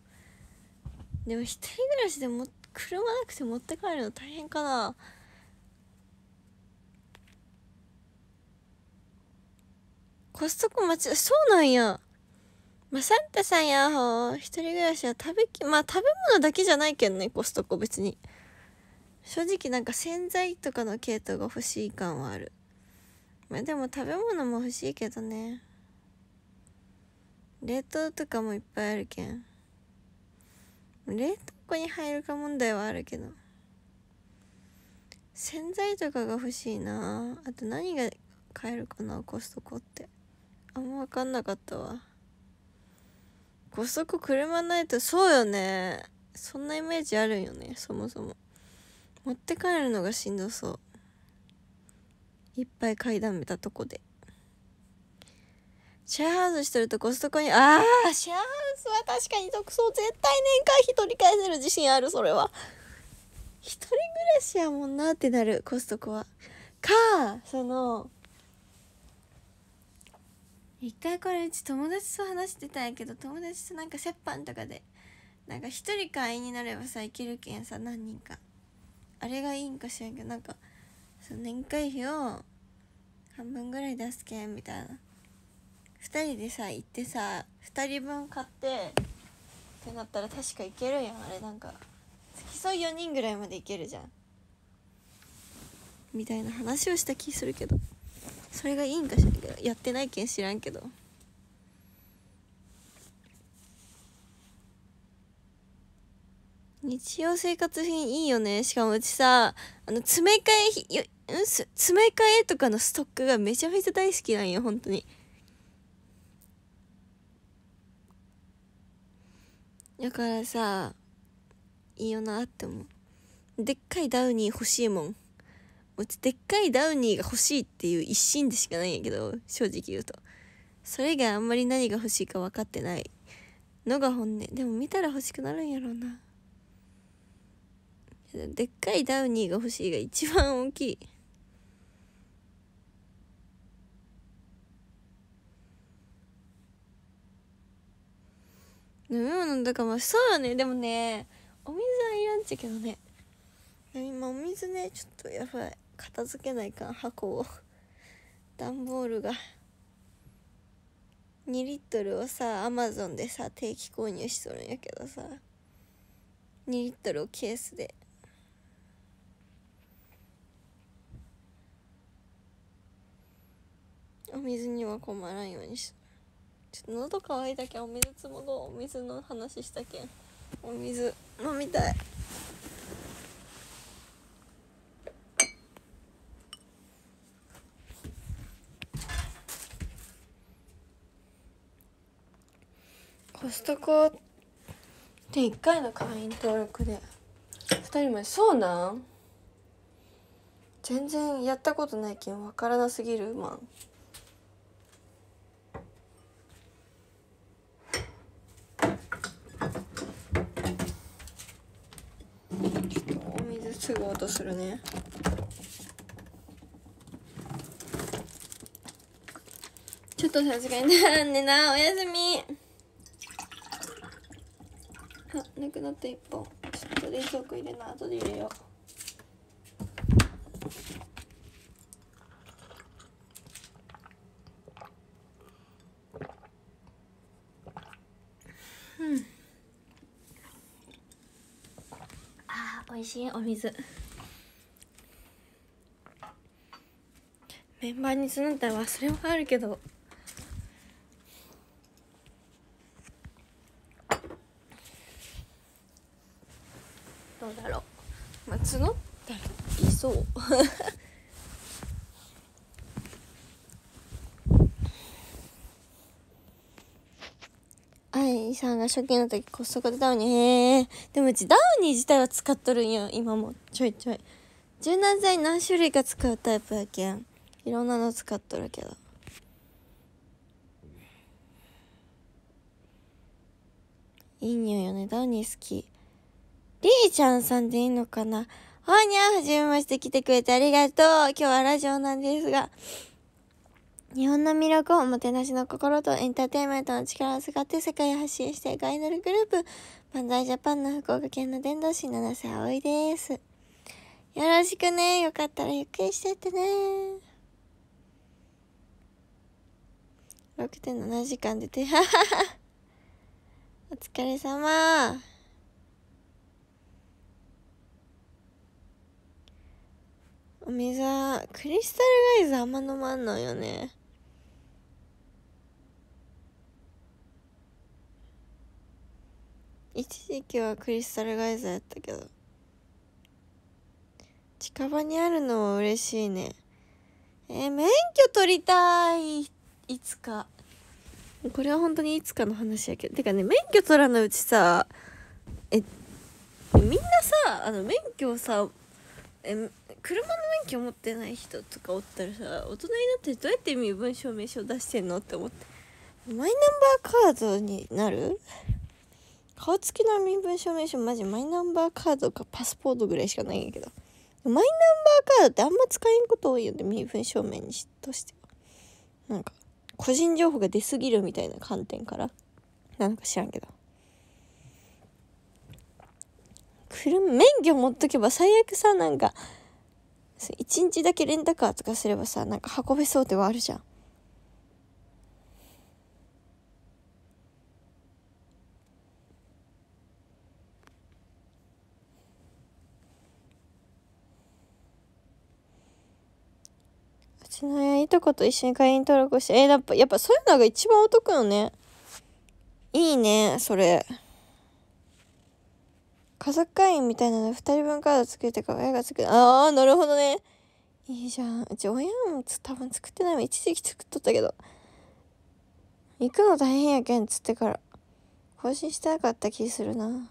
でも一人暮らしでも車なくて持って帰るの大変かなコストコ待ちそうなんやまあ、サンタさんやほう一人暮らしは食べき、まあ食べ物だけじゃないけんね、コストコ別に。正直なんか洗剤とかの系統が欲しい感はある。まあでも食べ物も欲しいけどね。冷凍とかもいっぱいあるけん。冷凍庫に入るか問題はあるけど。洗剤とかが欲しいなあと何が買えるかなコストコって。あんま分かんなかったわ。トコ車ないとそうよねそんなイメージあるよねそもそも持って帰るのがしんどそういっぱい買いだめたとこでシェアハウスしてるとコストコに、ああ、シェアハウスは確かに独走絶対年間一人返せる自信ある、それは。一人暮らしやもんなってなる、コストコは。か、その、一回これうち友達と話してたんやけど友達となんか折半とかでなんか一人会員になればさ生けるけんさ何人かあれがいいんかしらんけどなんかその年会費を半分ぐらい出すけんみたいな2人でさ行ってさ2人分買ってってなったら確かいけるやんあれなんか付き添い4人ぐらいまでいけるじゃんみたいな話をした気するけど。それがいいんかしらやってないけん知らんけど。日常生活品いいよねしかもうちさあの詰め替え詰め替えとかのストックがめちゃめちゃ大好きなんよ本当にだからさいいよなって思うでっかいダウニー欲しいもんうちでっかいダウニーが欲しいっていう一心でしかないんやけど正直言うとそれ以外あんまり何が欲しいか分かってないのが本音でも見たら欲しくなるんやろうなでっかいダウニーが欲しいが一番大きい飲み物とかもそうよねでもねお水はいらんちゃけどね今お水ねちょっとやばい片付けないかん箱を 段ボールが2リットルをさアマゾンでさ定期購入しとるんやけどさ2リットルをケースでお水には困らんようにしちょっと喉乾いたけんお水つもごお水の話したけんお水飲みたいコストコって1回の会員登録で2人もそうなん全然やったことないけんわからなすぎるまんお水すぐ落とするねちょっとさすがになんでなおやすみなくなった1本ちょっと冷蔵庫入れな後で入れよう美味しいお水メンバーにす募ったら忘れはあるけど初期の時コストコでダウニー。へえ。でもうちダウニー自体は使っとるんよ。今も。ちょいちょい。柔軟剤何種類か使うタイプやけん。いろんなの使っとるけど。いい匂いよね。ダウニー好き。りーちゃんさんでいいのかなあーにゃはじめまして来てくれてありがとう。今日はラジオなんですが。日本の魅力をおもてなしの心とエンターテインメントの力を使って世界を発信していくアイドルグループ、ザイジャパンの福岡県の伝道師、七瀬葵です。よろしくね。よかったらゆっくりしてってね。6.7時間出て、ははは。お疲れ様。お水は、クリスタルガイズあんま飲まんのよね。一時期はクリスタルガイザーやったけど近場にあるのは嬉しいねえー、免許取りたいいつかこれは本当にいつかの話やけどてかね免許取らないうちさえみんなさあの免許をさえ車の免許持ってない人とかおったらさ大人になってどうやって身分証明書出してんのって思ってマイナンバーカードになる顔つきの身分証明書マジマイナンバーカードかパスポートぐらいしかないんやけどマイナンバーカードってあんま使えんこと多いよね身分証明にとしてはなんか個人情報が出すぎるみたいな観点からなんか知らんけど車免許持っとけば最悪さなんか1日だけレンタカーとかすればさなんか運べそうではあるじゃんちのいとこと一緒に会員登録して、えー、やっぱ、やっぱそういうのが一番お得よね。いいね、それ。家族会員みたいなの二人分カード作ってか親が作る。ああ、なるほどね。いいじゃん。うち親も多分作ってない一時期作っとったけど。行くの大変やけんつってから。更新してなかった気するな。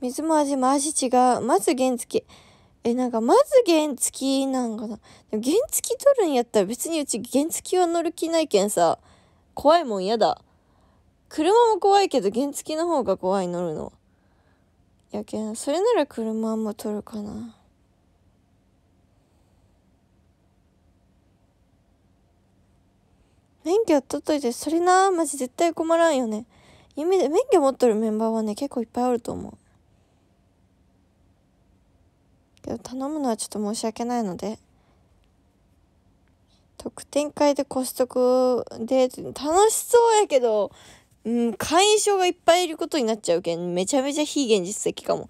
水も味も味違う。まず原付。え、なんかまず原付きなんかな。でも原付き取るんやったら別にうち原付きは乗る気ないけんさ、怖いもん嫌だ。車も怖いけど原付きの方が怖い乗るの。やけん、それなら車も取るかな。免許取っといて、それな、マジ絶対困らんよね。夢で免許持っとるメンバーはね、結構いっぱいおると思う。けど頼むのはちょっと申し訳ないので特典会でコストコで楽しそうやけど、うん、会員証がいっぱいいることになっちゃうけんめちゃめちゃ非現実的かも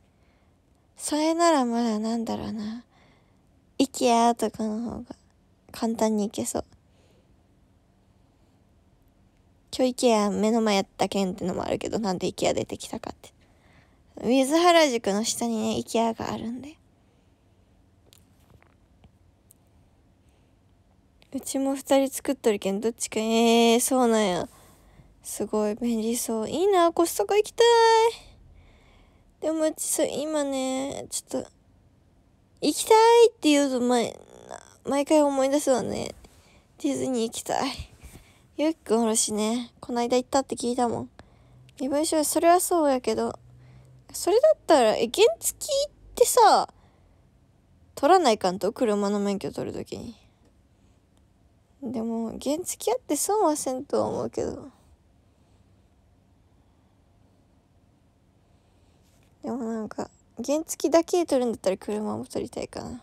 それならまだなんだろうな IKEA とかの方が簡単にいけそう今日 IKEA 目の前やったけんってのもあるけどなんで IKEA 出てきたかって水原宿の下にね、i k e があるんで。うちも二人作っとるけん、どっちか、ええー、そうなんや。すごい便利そう。いいな、コストコ行きたい。でもうち、そう、今ね、ちょっと、行きたいって言うと毎、毎回思い出すわね。ディズニー行きたい。ゆうきくんおろしね、こないだ行ったって聞いたもん。身分証、それはそうやけど、それだったら、え、原付きってさ、取らないかんと、車の免許取るときに。でも、原付きあって損はせんとは思うけど。でもなんか、原付きだけ取るんだったら車も取りたいかな。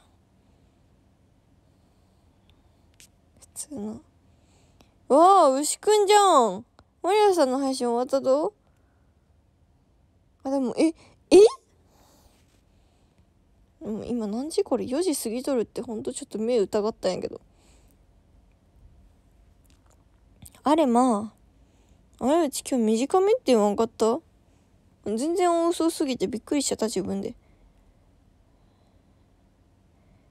普通の。わあ、牛くんじゃんマリアさんの配信終わったぞあ、でも、え、え今何時これ ?4 時過ぎとるってほんとちょっと目疑ったんやけど。あれまあ、あれうち今日短めって言わんかった全然遅すぎてびっくりしちゃった自分で。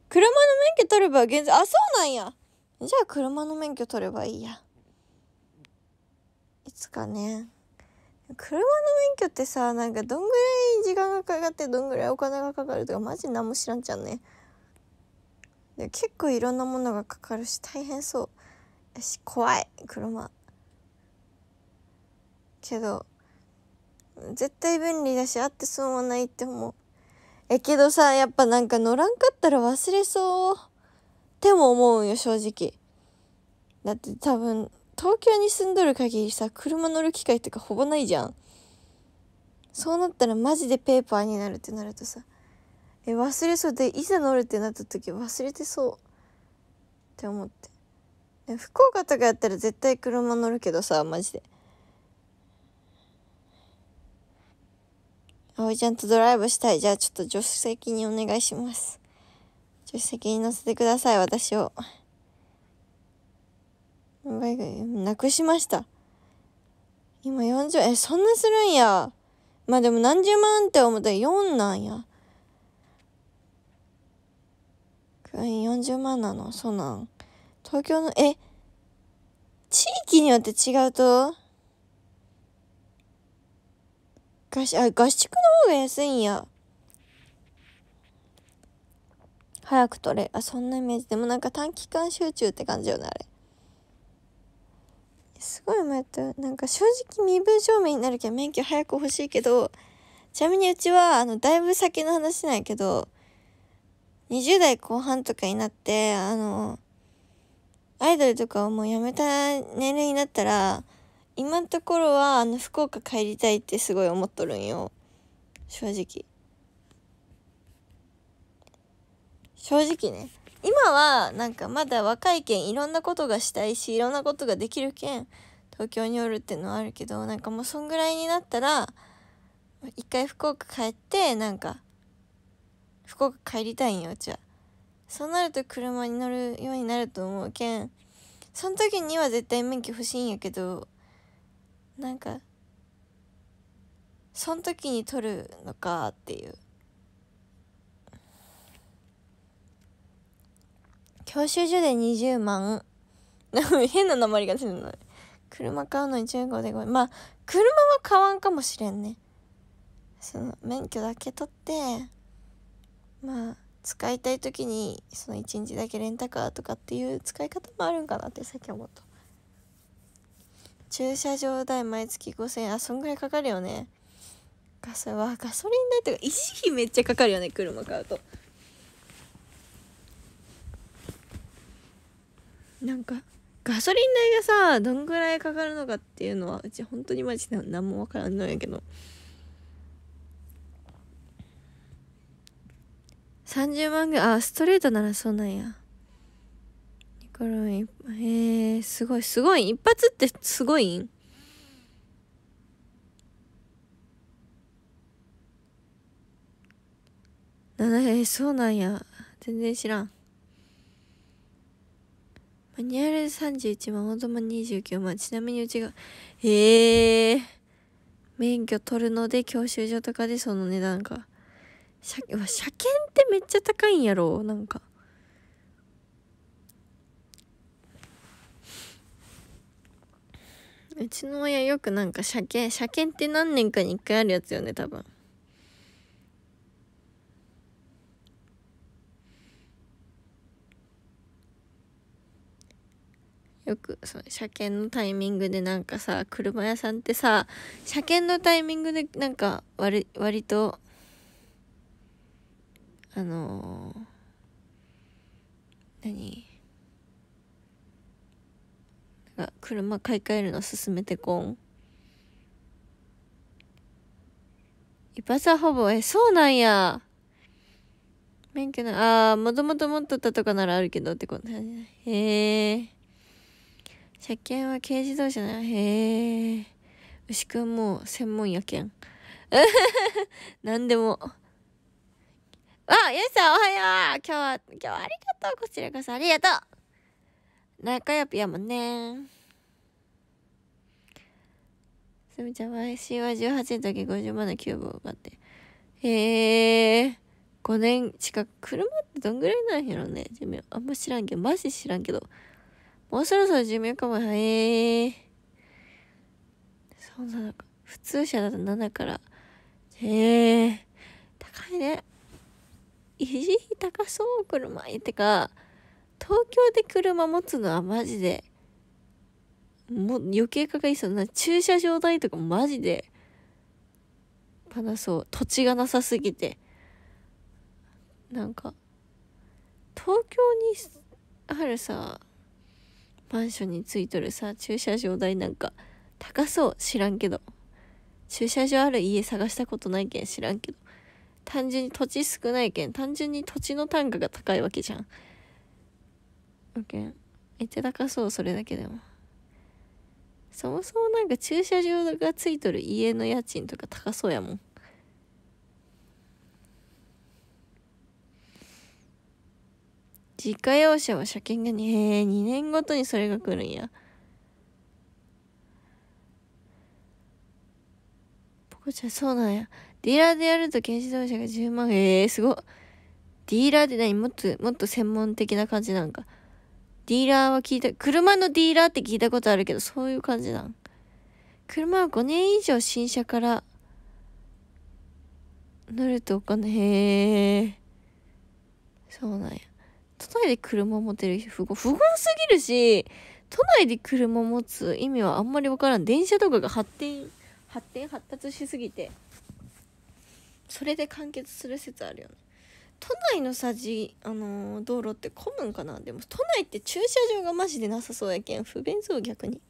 車の免許取れば現在、あ、そうなんやじゃあ車の免許取ればいいや。いつかね。車の免許ってさなんかどんぐらい時間がかかってどんぐらいお金がかかるとかマジ何も知らんじゃんねで結構いろんなものがかかるし大変そうし怖い車けど絶対便利だしあって損はないって思うえけどさやっぱなんか乗らんかったら忘れそうっても思うよ正直だって多分東京に住んどる限りさ、車乗る機会とかほぼないじゃん。そうなったらマジでペーパーになるってなるとさ、え、忘れそうで、いざ乗るってなった時忘れてそうって思って。福岡とかやったら絶対車乗るけどさ、マジで。葵ちゃんとドライブしたい。じゃあちょっと助手席にお願いします。助手席に乗せてください、私を。バイク、なくしました。今40、え、そんなするんや。まあでも何十万って思ったら4なんや。40万なのそうなん。東京の、え、地域によって違うと合宿、あ、合宿の方が安いんや。早く取れ。あ、そんなイメージ。でもなんか短期間集中って感じよね、あれ。すごい迷ったなんか正直身分証明になるけど免許早く欲しいけどちなみにうちはあのだいぶ先の話なんやけど20代後半とかになってあのアイドルとかをもうやめた年齢になったら今のところはあの福岡帰りたいってすごい思っとるんよ正直正直ね今はなんかまだ若いけんいろんなことがしたいしいろんなことができるけん東京におるっていうのはあるけどなんかもうそんぐらいになったら一回福岡帰ってなんか福岡帰りたいんようちはそうなると車に乗るようになると思うけんその時には絶対免許欲しいんやけどなんかその時に取るのかっていう教習所で20万。変な鉛がするの。車買うのに15で5まあ、車は買わんかもしれんね。その、免許だけ取って、まあ、使いたい時に、その1日だけレンタカーとかっていう使い方もあるんかなってさっき思った。駐車場代毎月5000円。あ、そんぐらいかかるよね。ガソガソリン代とか、維持費めっちゃかかるよね、車買うと。なんかガソリン代がさどんぐらいかかるのかっていうのはうち本当にマジで何もわからんのやけど30万ぐらいあストレートならそうなんやニコロンへえー、すごいすごい一発ってすごいんえー、そうなんや全然知らんマニュアル31万、マ友29万ちなみにうちがええー、免許取るので教習所とかでその値段か車車検ってめっちゃ高いんやろなんかうちの親よくなんか車検車検って何年かに1回あるやつよね多分よくその車検のタイミングでなんかさ車屋さんってさ車検のタイミングでなんか割割とあのー、何なんか車買い替えるの進めてこん一発はほぼえそうなんや免許なああもともと持っとったとかならあるけどってことだねへえ車検は軽自動車なへえ牛くんもう専門やけん 何でもあ、よしさん、おはよう今日は、今日はありがとうこちらこそありがとう仲良くやもんねすみちゃん、は、c は18の時50万のキューブを買って。へえ。5年近く。車ってどんぐらいなんやろね寿命。あんま知らんけど、マジ知らんけど。もうそろそろ寿命かも、はえー。そうなのか。普通車だと7から。へえー、高いね。維持費高そう、車。ってか、東京で車持つのはマジで、もう余計かかりそうな。駐車場代とかマジで、パナそう。土地がなさすぎて。なんか、東京にあるさ、マンションについとるさ、駐車場代なんか、高そう知らんけど。駐車場ある家探したことないけん知らんけど。単純に土地少ないけん、単純に土地の単価が高いわけじゃん。OK。めっちゃ高そう、それだけでも。そもそもなんか駐車場がついとる家の家賃とか高そうやもん。自家用車は車検がね、え2年ごとにそれが来るんや。ポコちゃん、そうなんや。ディーラーでやると軽自動車が10万ええー、すごディーラーって何もっと、もっと専門的な感じなんか。ディーラーは聞いた、車のディーラーって聞いたことあるけど、そういう感じなん。車は5年以上新車から乗るとお金、へえ。そうなんや。都内で車を持てる富不富すぎるし、都内で車を持つ意味はあんまりわからん。電車とかが発展、発展、発達しすぎて、それで完結する説あるよね。都内のさじ、あのー、道路って混むんかなでも都内って駐車場がマジでなさそうやけん不便そう逆に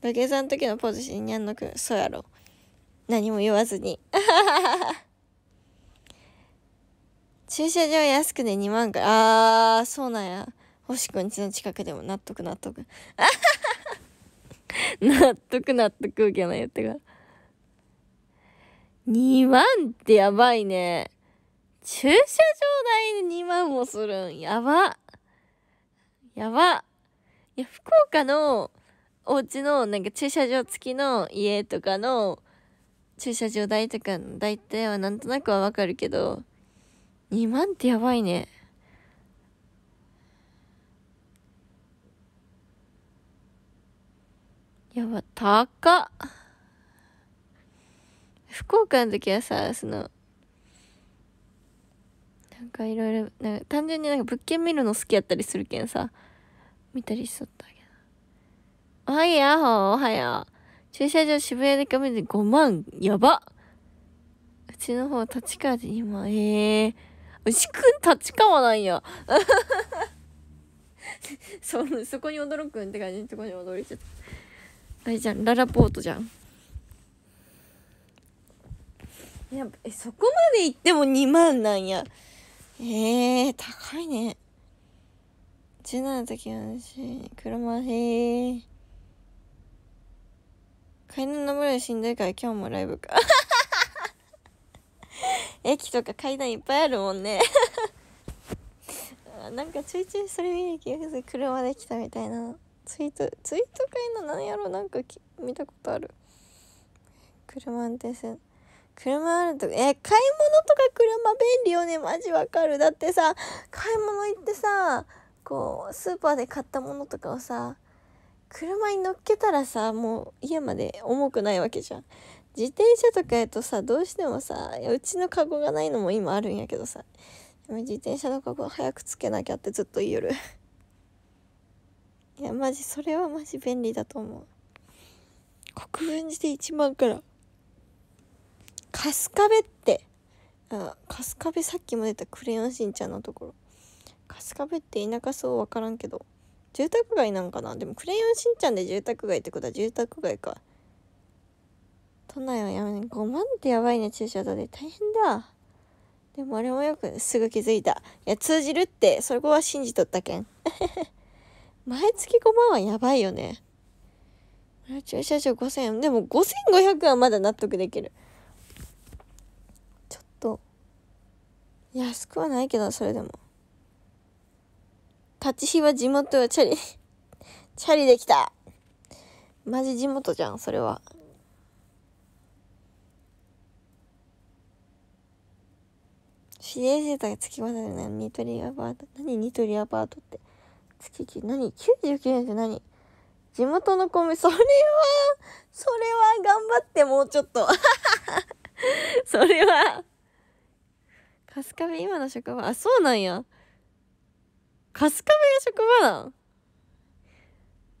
土さんの時のポジションにゃんのくんそうやろ何も言わずにあははは駐車場安くで2万から。あー、そうなんや。星くんちの近くでも納得納得。納得納得受けないよってか。2万ってやばいね。駐車場代で2万もするん。やば。やば。いや、福岡のお家のなんか駐車場付きの家とかの駐車場代とかの代ってはなんとなくはわかるけど、2万ってやばいね。やば、高っ。福岡の時はさ、その、なんかいろいろ、なんか単純になんか物件見るの好きやったりするけんさ、見たりしとったけど。おはやほおはや。駐車場渋谷でかめで5万、やばっ。うちの方立川で万、ええー牛くん立川なんや。そそこに驚くんって感じそこに驚いちゃった。あれじゃん、ララポートじゃん。やえ、そこまで行っても2万なんや。ええー、高いね。17の時の話、車へえ。階段登るしんどいから今日もライブか。駅とか階段いっぱいあるもんね なんかちょいちょいそれ見る気がする車で来たみたいなツイートツイート会の何やろなんか見たことある車運転する車あるとえ買い物とか車便利よねマジわかるだってさ買い物行ってさこうスーパーで買ったものとかをさ車に乗っけたらさもう家まで重くないわけじゃん自転車とかやとさどうしてもさうちのカゴがないのも今あるんやけどさ自転車のカゴ早くつけなきゃってずっと言う。よる いやマジそれはマジ便利だと思う国分寺で一番から春日部ってあ春日部さっきも出た「クレヨンしんちゃん」のところ春日部って田舎そう分からんけど住宅街なんかなでも「クレヨンしんちゃん」で住宅街ってことは住宅街か都内はやめな5万ってやばいね駐車場で大変だでもあれもよくすぐ気づいたいや通じるってそこは信じとったけん 毎月5万はやばいよね駐車場5000円でも5500はまだ納得できるちょっと安くはないけどそれでも立ち日は地元はチャリ チャリできたマジ地元じゃんそれは知り合い住宅月ごとでね、ニトリアパート。何ニトリアパートって。月9、何 ?99 円って何地元の米、それは、それは頑張ってもうちょっと。それは、カスカベ今の職場、あ、そうなんや。カスカベが職場なん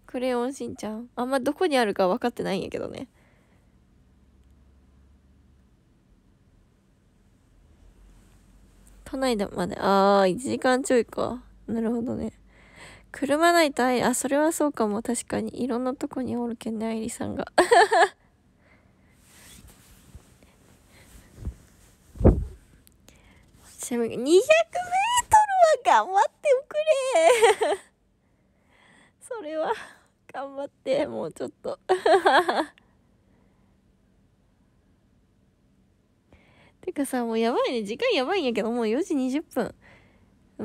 クレヨンしんちゃん。あんまどこにあるか分かってないんやけどね。都内まで。ああ、1時間ちょいか。なるほどね。車ないとあ、それはそうかも。確かに。いろんなとこにおるけんね、愛理さんが。ちなみに、200メートルは頑張っておくれ それは、頑張って、もうちょっと てかさ、もうやばいね。時間やばいんやけど、もう4時20分。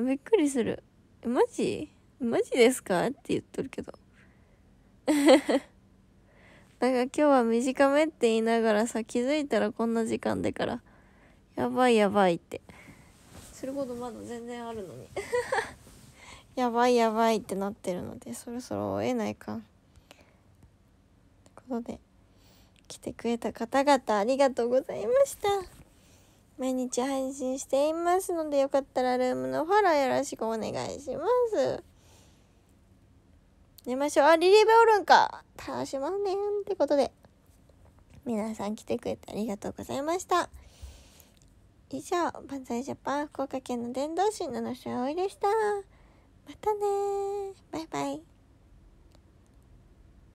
びっくりする。マジマジですかって言っとるけど。なんか今日は短めって言いながらさ、気づいたらこんな時間でから、やばいやばいって。することまだ全然あるのに。やばいやばいってなってるので、そろそろ終えないかってことで、来てくれた方々ありがとうございました。毎日配信していますのでよかったらルームのフォローよろしくお願いします寝ましょうあリリーベおるんか楽しまんねんってことで皆さん来てくれてありがとうございました以上万歳ジャパン福岡県の伝道師七瀬葵でしたまたねバイバイ